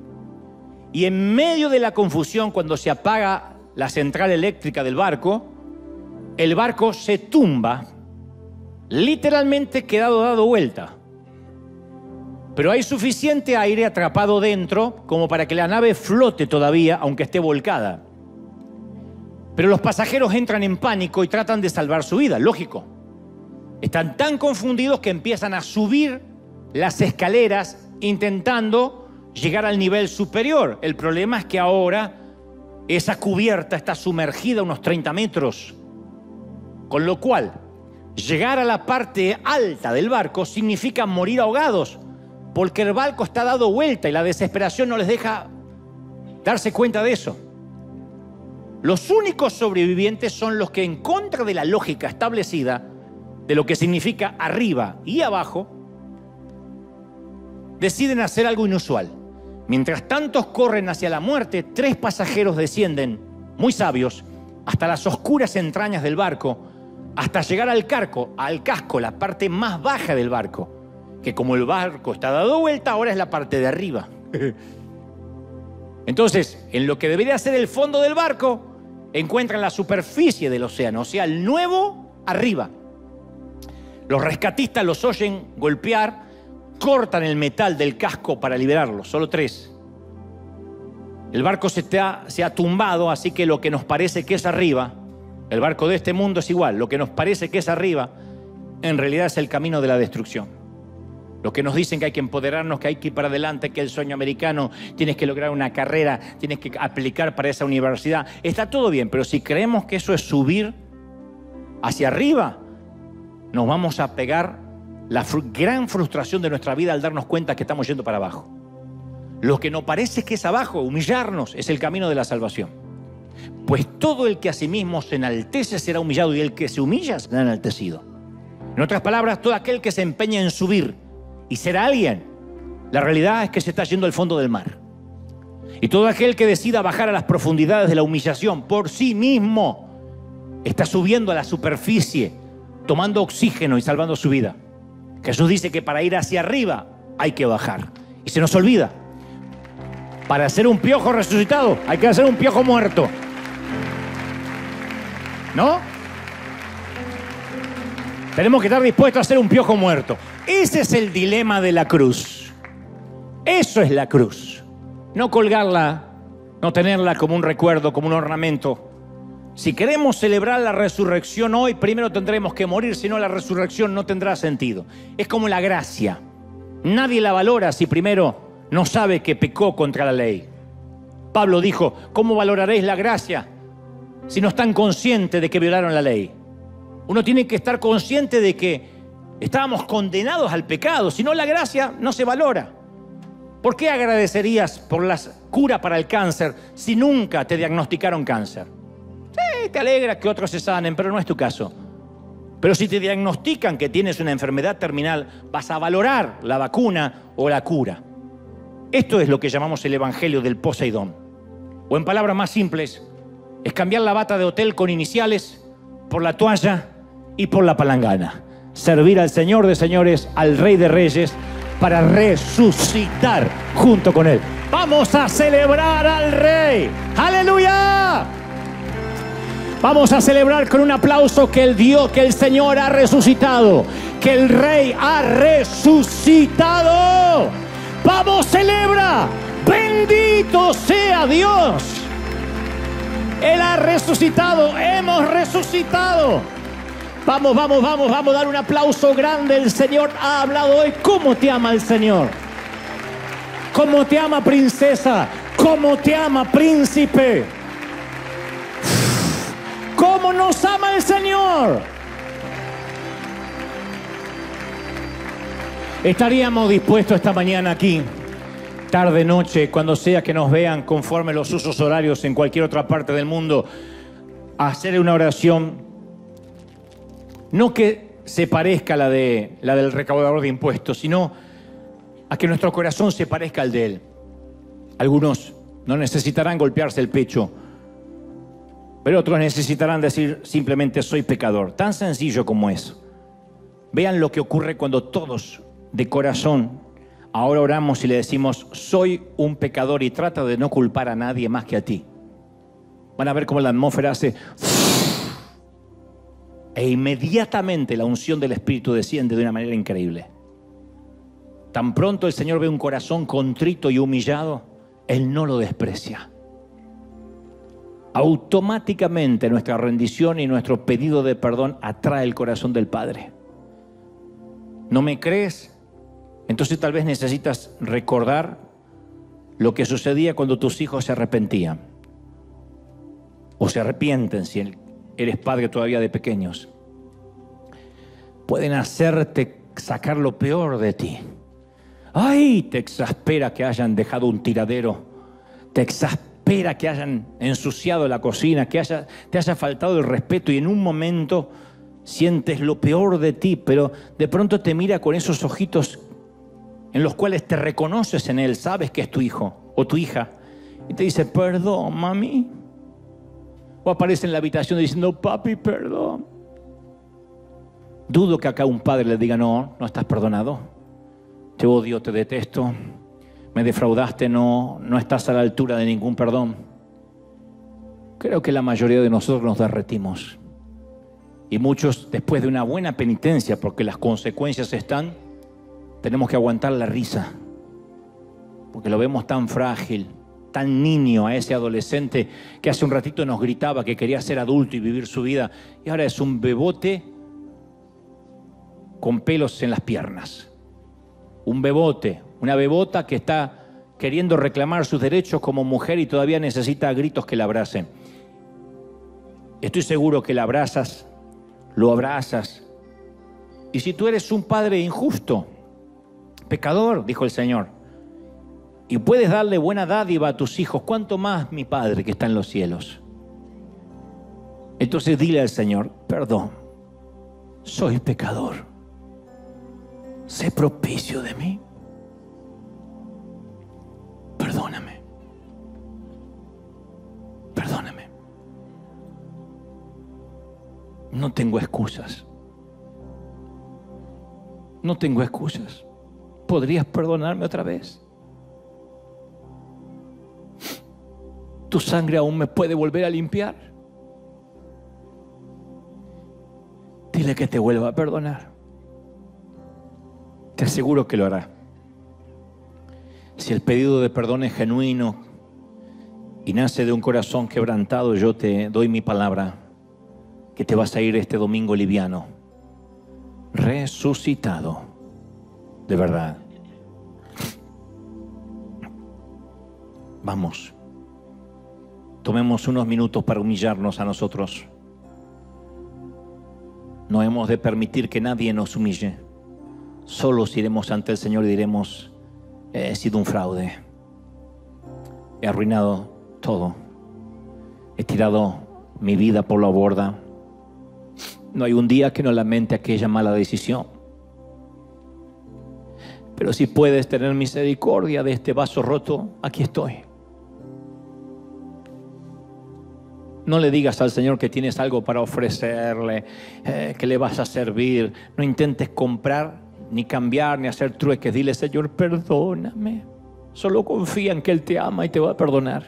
Y en medio de la confusión, cuando se apaga la central eléctrica del barco, el barco se tumba, literalmente quedado dado vuelta. Pero hay suficiente aire atrapado dentro como para que la nave flote todavía, aunque esté volcada. Pero los pasajeros entran en pánico y tratan de salvar su vida, lógico. Están tan confundidos que empiezan a subir las escaleras intentando llegar al nivel superior. El problema es que ahora esa cubierta está sumergida unos 30 metros. Con lo cual, llegar a la parte alta del barco significa morir ahogados, porque el barco está dado vuelta y la desesperación no les deja darse cuenta de eso. Los únicos sobrevivientes son los que en contra de la lógica establecida de lo que significa arriba y abajo, deciden hacer algo inusual. Mientras tantos corren hacia la muerte, tres pasajeros descienden, muy sabios, hasta las oscuras entrañas del barco, hasta llegar al carco, al casco, la parte más baja del barco, que como el barco está dado vuelta, ahora es la parte de arriba. Entonces, en lo que debería ser el fondo del barco, encuentran la superficie del océano, o sea, el nuevo arriba. Los rescatistas los oyen golpear, cortan el metal del casco para liberarlos, solo tres. El barco se, se ha tumbado, así que lo que nos parece que es arriba, el barco de este mundo es igual, lo que nos parece que es arriba, en realidad es el camino de la destrucción. Lo que nos dicen que hay que empoderarnos, que hay que ir para adelante, que el sueño americano, tienes que lograr una carrera, tienes que aplicar para esa universidad. Está todo bien, pero si creemos que eso es subir hacia arriba, nos vamos a pegar la gran frustración de nuestra vida al darnos cuenta que estamos yendo para abajo. Lo que nos parece que es abajo, humillarnos, es el camino de la salvación. Pues todo el que a sí mismo se enaltece será humillado y el que se humilla será enaltecido. En otras palabras, todo aquel que se empeña en subir y ser alguien, la realidad es que se está yendo al fondo del mar. Y todo aquel que decida bajar a las profundidades de la humillación por sí mismo, está subiendo a la superficie tomando oxígeno y salvando su vida. Jesús dice que para ir hacia arriba hay que bajar. Y se nos olvida. Para ser un piojo resucitado hay que hacer un piojo muerto. ¿No? Tenemos que estar dispuestos a ser un piojo muerto. Ese es el dilema de la cruz. Eso es la cruz. No colgarla, no tenerla como un recuerdo, como un ornamento si queremos celebrar la resurrección hoy, primero tendremos que morir, si no la resurrección no tendrá sentido. Es como la gracia. Nadie la valora si primero no sabe que pecó contra la ley. Pablo dijo, ¿cómo valoraréis la gracia si no están conscientes de que violaron la ley? Uno tiene que estar consciente de que estábamos condenados al pecado, si no la gracia no se valora. ¿Por qué agradecerías por la cura para el cáncer si nunca te diagnosticaron cáncer? te alegra que otros se sanen, pero no es tu caso. Pero si te diagnostican que tienes una enfermedad terminal, vas a valorar la vacuna o la cura. Esto es lo que llamamos el Evangelio del Poseidón. O en palabras más simples, es cambiar la bata de hotel con iniciales por la toalla y por la palangana. Servir al Señor de señores, al Rey de Reyes, para resucitar junto con Él. Vamos a celebrar al Rey. Aleluya. Vamos a celebrar con un aplauso que el Dios, que el Señor ha resucitado, que el Rey ha resucitado. Vamos, celebra. Bendito sea Dios. Él ha resucitado, hemos resucitado. Vamos, vamos, vamos, vamos a dar un aplauso grande. El Señor ha hablado hoy. ¿Cómo te ama el Señor? ¿Cómo te ama princesa? ¿Cómo te ama príncipe? cómo nos ama el Señor. Estaríamos dispuestos esta mañana aquí, tarde, noche, cuando sea que nos vean conforme los usos horarios en cualquier otra parte del mundo, a hacer una oración, no que se parezca a la, de, la del recaudador de impuestos, sino a que nuestro corazón se parezca al de él. Algunos no necesitarán golpearse el pecho, pero otros necesitarán decir simplemente soy pecador. Tan sencillo como eso. Vean lo que ocurre cuando todos de corazón ahora oramos y le decimos soy un pecador y trata de no culpar a nadie más que a ti. Van a ver cómo la atmósfera hace e inmediatamente la unción del Espíritu desciende de una manera increíble. Tan pronto el Señor ve un corazón contrito y humillado, Él no lo desprecia automáticamente nuestra rendición y nuestro pedido de perdón atrae el corazón del Padre. ¿No me crees? Entonces tal vez necesitas recordar lo que sucedía cuando tus hijos se arrepentían. O se arrepienten si eres padre todavía de pequeños. Pueden hacerte sacar lo peor de ti. ¡Ay! Te exaspera que hayan dejado un tiradero. Te exaspera espera que hayan ensuciado la cocina, que te haya faltado el respeto y en un momento sientes lo peor de ti, pero de pronto te mira con esos ojitos en los cuales te reconoces en él, sabes que es tu hijo o tu hija, y te dice, perdón, mami. O aparece en la habitación diciendo, papi, perdón. Dudo que acá un padre le diga, no, no estás perdonado. Te odio, te detesto, me defraudaste, no, no estás a la altura de ningún perdón. Creo que la mayoría de nosotros nos derretimos. Y muchos, después de una buena penitencia, porque las consecuencias están, tenemos que aguantar la risa. Porque lo vemos tan frágil, tan niño, a ese adolescente que hace un ratito nos gritaba que quería ser adulto y vivir su vida. Y ahora es un bebote con pelos en las piernas. Un bebote, una bebota que está queriendo reclamar sus derechos como mujer y todavía necesita gritos que la abracen. Estoy seguro que la abrazas, lo abrazas. Y si tú eres un padre injusto, pecador, dijo el Señor, y puedes darle buena dádiva a tus hijos, ¿cuánto más mi Padre que está en los cielos? Entonces dile al Señor, perdón, soy pecador, sé propicio de mí perdóname. Perdóname. No tengo excusas. No tengo excusas. ¿Podrías perdonarme otra vez? Tu sangre aún me puede volver a limpiar. Dile que te vuelva a perdonar. Te aseguro que lo hará si el pedido de perdón es genuino y nace de un corazón quebrantado, yo te doy mi palabra que te vas a ir este domingo liviano, resucitado, de verdad. Vamos, tomemos unos minutos para humillarnos a nosotros. No hemos de permitir que nadie nos humille. Solos iremos ante el Señor y diremos, he sido un fraude. He arruinado todo. He tirado mi vida por la borda. No hay un día que no lamente aquella mala decisión. Pero si puedes tener misericordia de este vaso roto, aquí estoy. No le digas al Señor que tienes algo para ofrecerle, eh, que le vas a servir. No intentes comprar ni cambiar, ni hacer trueques. Dile, Señor, perdóname. Solo confía en que Él te ama y te va a perdonar.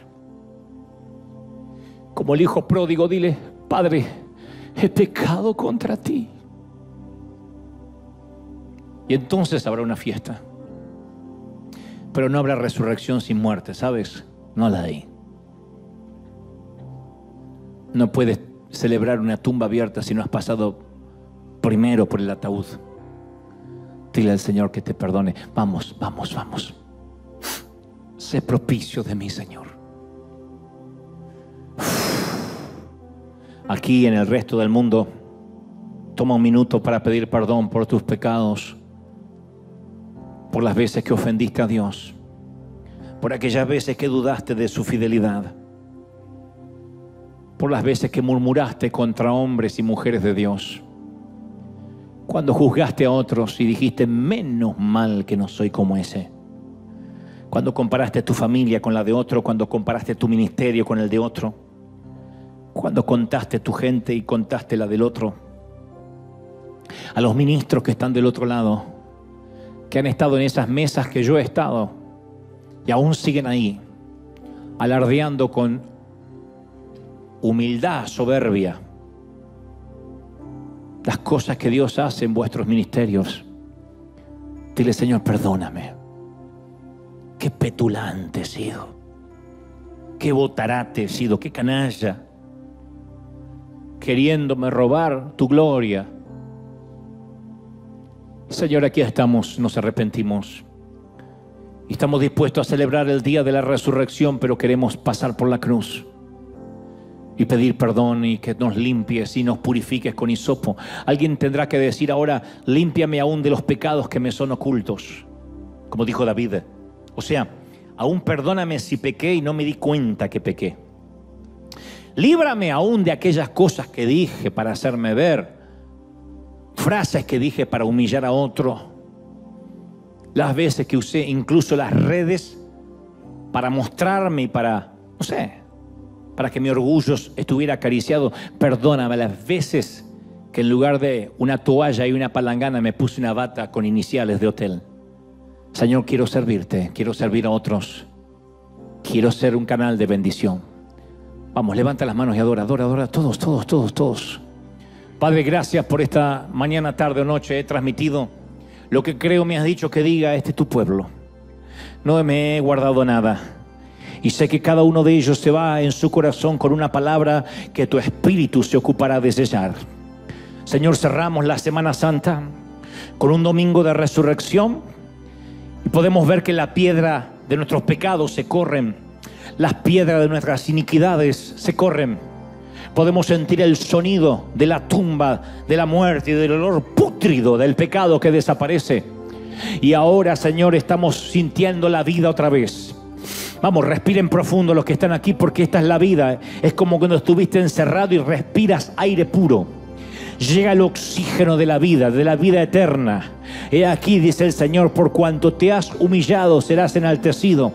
Como el hijo pródigo, dile, Padre, he pecado contra ti. Y entonces habrá una fiesta. Pero no habrá resurrección sin muerte, ¿sabes? No la hay. No puedes celebrar una tumba abierta si no has pasado primero por el ataúd. Dile al Señor que te perdone. Vamos, vamos, vamos. Sé propicio de mí, Señor. Aquí en el resto del mundo, toma un minuto para pedir perdón por tus pecados, por las veces que ofendiste a Dios, por aquellas veces que dudaste de su fidelidad, por las veces que murmuraste contra hombres y mujeres de Dios cuando juzgaste a otros y dijiste, menos mal que no soy como ese. Cuando comparaste tu familia con la de otro, cuando comparaste tu ministerio con el de otro. Cuando contaste tu gente y contaste la del otro. A los ministros que están del otro lado, que han estado en esas mesas que yo he estado y aún siguen ahí, alardeando con humildad soberbia las cosas que Dios hace en vuestros ministerios. Dile, Señor, perdóname. Qué petulante he sido. Qué botarate he sido. Qué canalla. Queriéndome robar tu gloria. Señor, aquí estamos, nos arrepentimos. Estamos dispuestos a celebrar el día de la resurrección, pero queremos pasar por la cruz y pedir perdón y que nos limpies y nos purifiques con hisopo. Alguien tendrá que decir ahora, límpiame aún de los pecados que me son ocultos, como dijo David. O sea, aún perdóname si pequé y no me di cuenta que pequé. Líbrame aún de aquellas cosas que dije para hacerme ver, frases que dije para humillar a otro, las veces que usé incluso las redes para mostrarme y para, no sé, para que mi orgullo estuviera acariciado. Perdóname las veces que en lugar de una toalla y una palangana me puse una bata con iniciales de hotel. Señor, quiero servirte, quiero servir a otros, quiero ser un canal de bendición. Vamos, levanta las manos y adora, adora, adora, todos, todos, todos, todos. Padre, gracias por esta mañana, tarde o noche. He transmitido lo que creo me has dicho que diga este tu pueblo. No me he guardado nada. Y sé que cada uno de ellos se va en su corazón con una palabra que tu espíritu se ocupará de sellar. Señor, cerramos la Semana Santa con un domingo de resurrección y podemos ver que la piedra de nuestros pecados se corren, las piedras de nuestras iniquidades se corren. Podemos sentir el sonido de la tumba, de la muerte y del olor pútrido del pecado que desaparece. Y ahora, Señor, estamos sintiendo la vida otra vez. Vamos, respiren profundo los que están aquí porque esta es la vida. Es como cuando estuviste encerrado y respiras aire puro. Llega el oxígeno de la vida, de la vida eterna. He aquí, dice el Señor, por cuanto te has humillado serás enaltecido.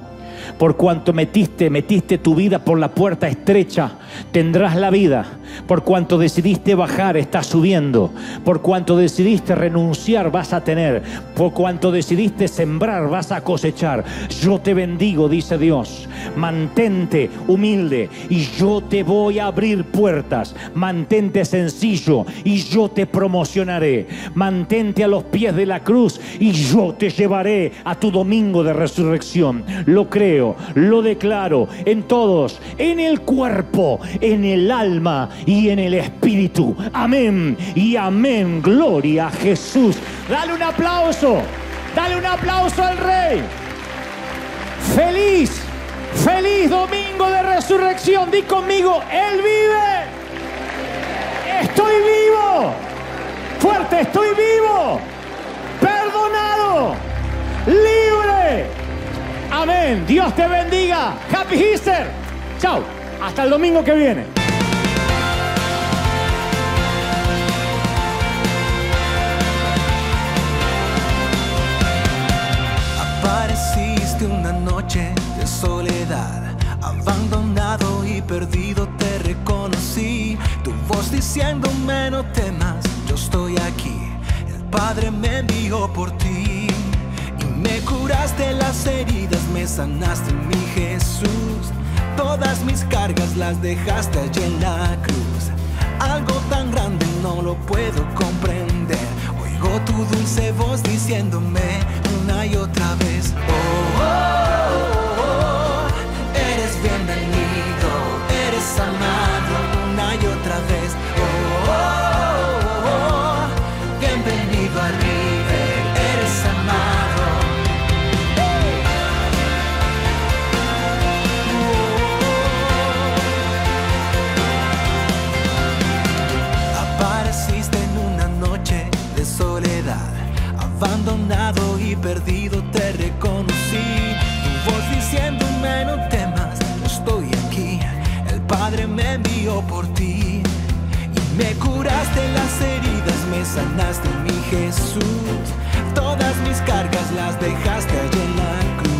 Por cuanto metiste, metiste tu vida por la puerta estrecha, tendrás la vida. Por cuanto decidiste bajar, estás subiendo. Por cuanto decidiste renunciar, vas a tener. Por cuanto decidiste sembrar, vas a cosechar. Yo te bendigo, dice Dios. Mantente humilde y yo te voy a abrir puertas. Mantente sencillo y yo te promocionaré. Mantente a los pies de la cruz y yo te llevaré a tu domingo de resurrección. Lo creo, lo declaro en todos, en el cuerpo, en el alma y en el Espíritu. Amén y amén. Gloria a Jesús. Dale un aplauso. Dale un aplauso al Rey. Feliz, feliz domingo de resurrección. Di conmigo, Él vive. Estoy vivo. Fuerte, estoy vivo. Perdonado. Libre. Amén. Dios te bendiga. Happy Easter. Chao. Hasta el domingo que viene. de soledad, abandonado y perdido te reconocí. Tu voz diciéndome no temas, yo estoy aquí. El Padre me envió por ti. Y me curaste las heridas, me sanaste mi Jesús. Todas mis cargas las dejaste allí en la cruz. Algo tan grande no lo puedo comprender. Oigo tu dulce voz diciéndome una y otra vez. Oh, oh Oh, oh, oh, bienvenido a River, eres amado. Apareciste en una noche de soledad, abandonado y perdido te reconocí, tu voz diciendo no por ti. Y me curaste las heridas, me sanaste, mi Jesús. Todas mis cargas las dejaste allí en la cruz.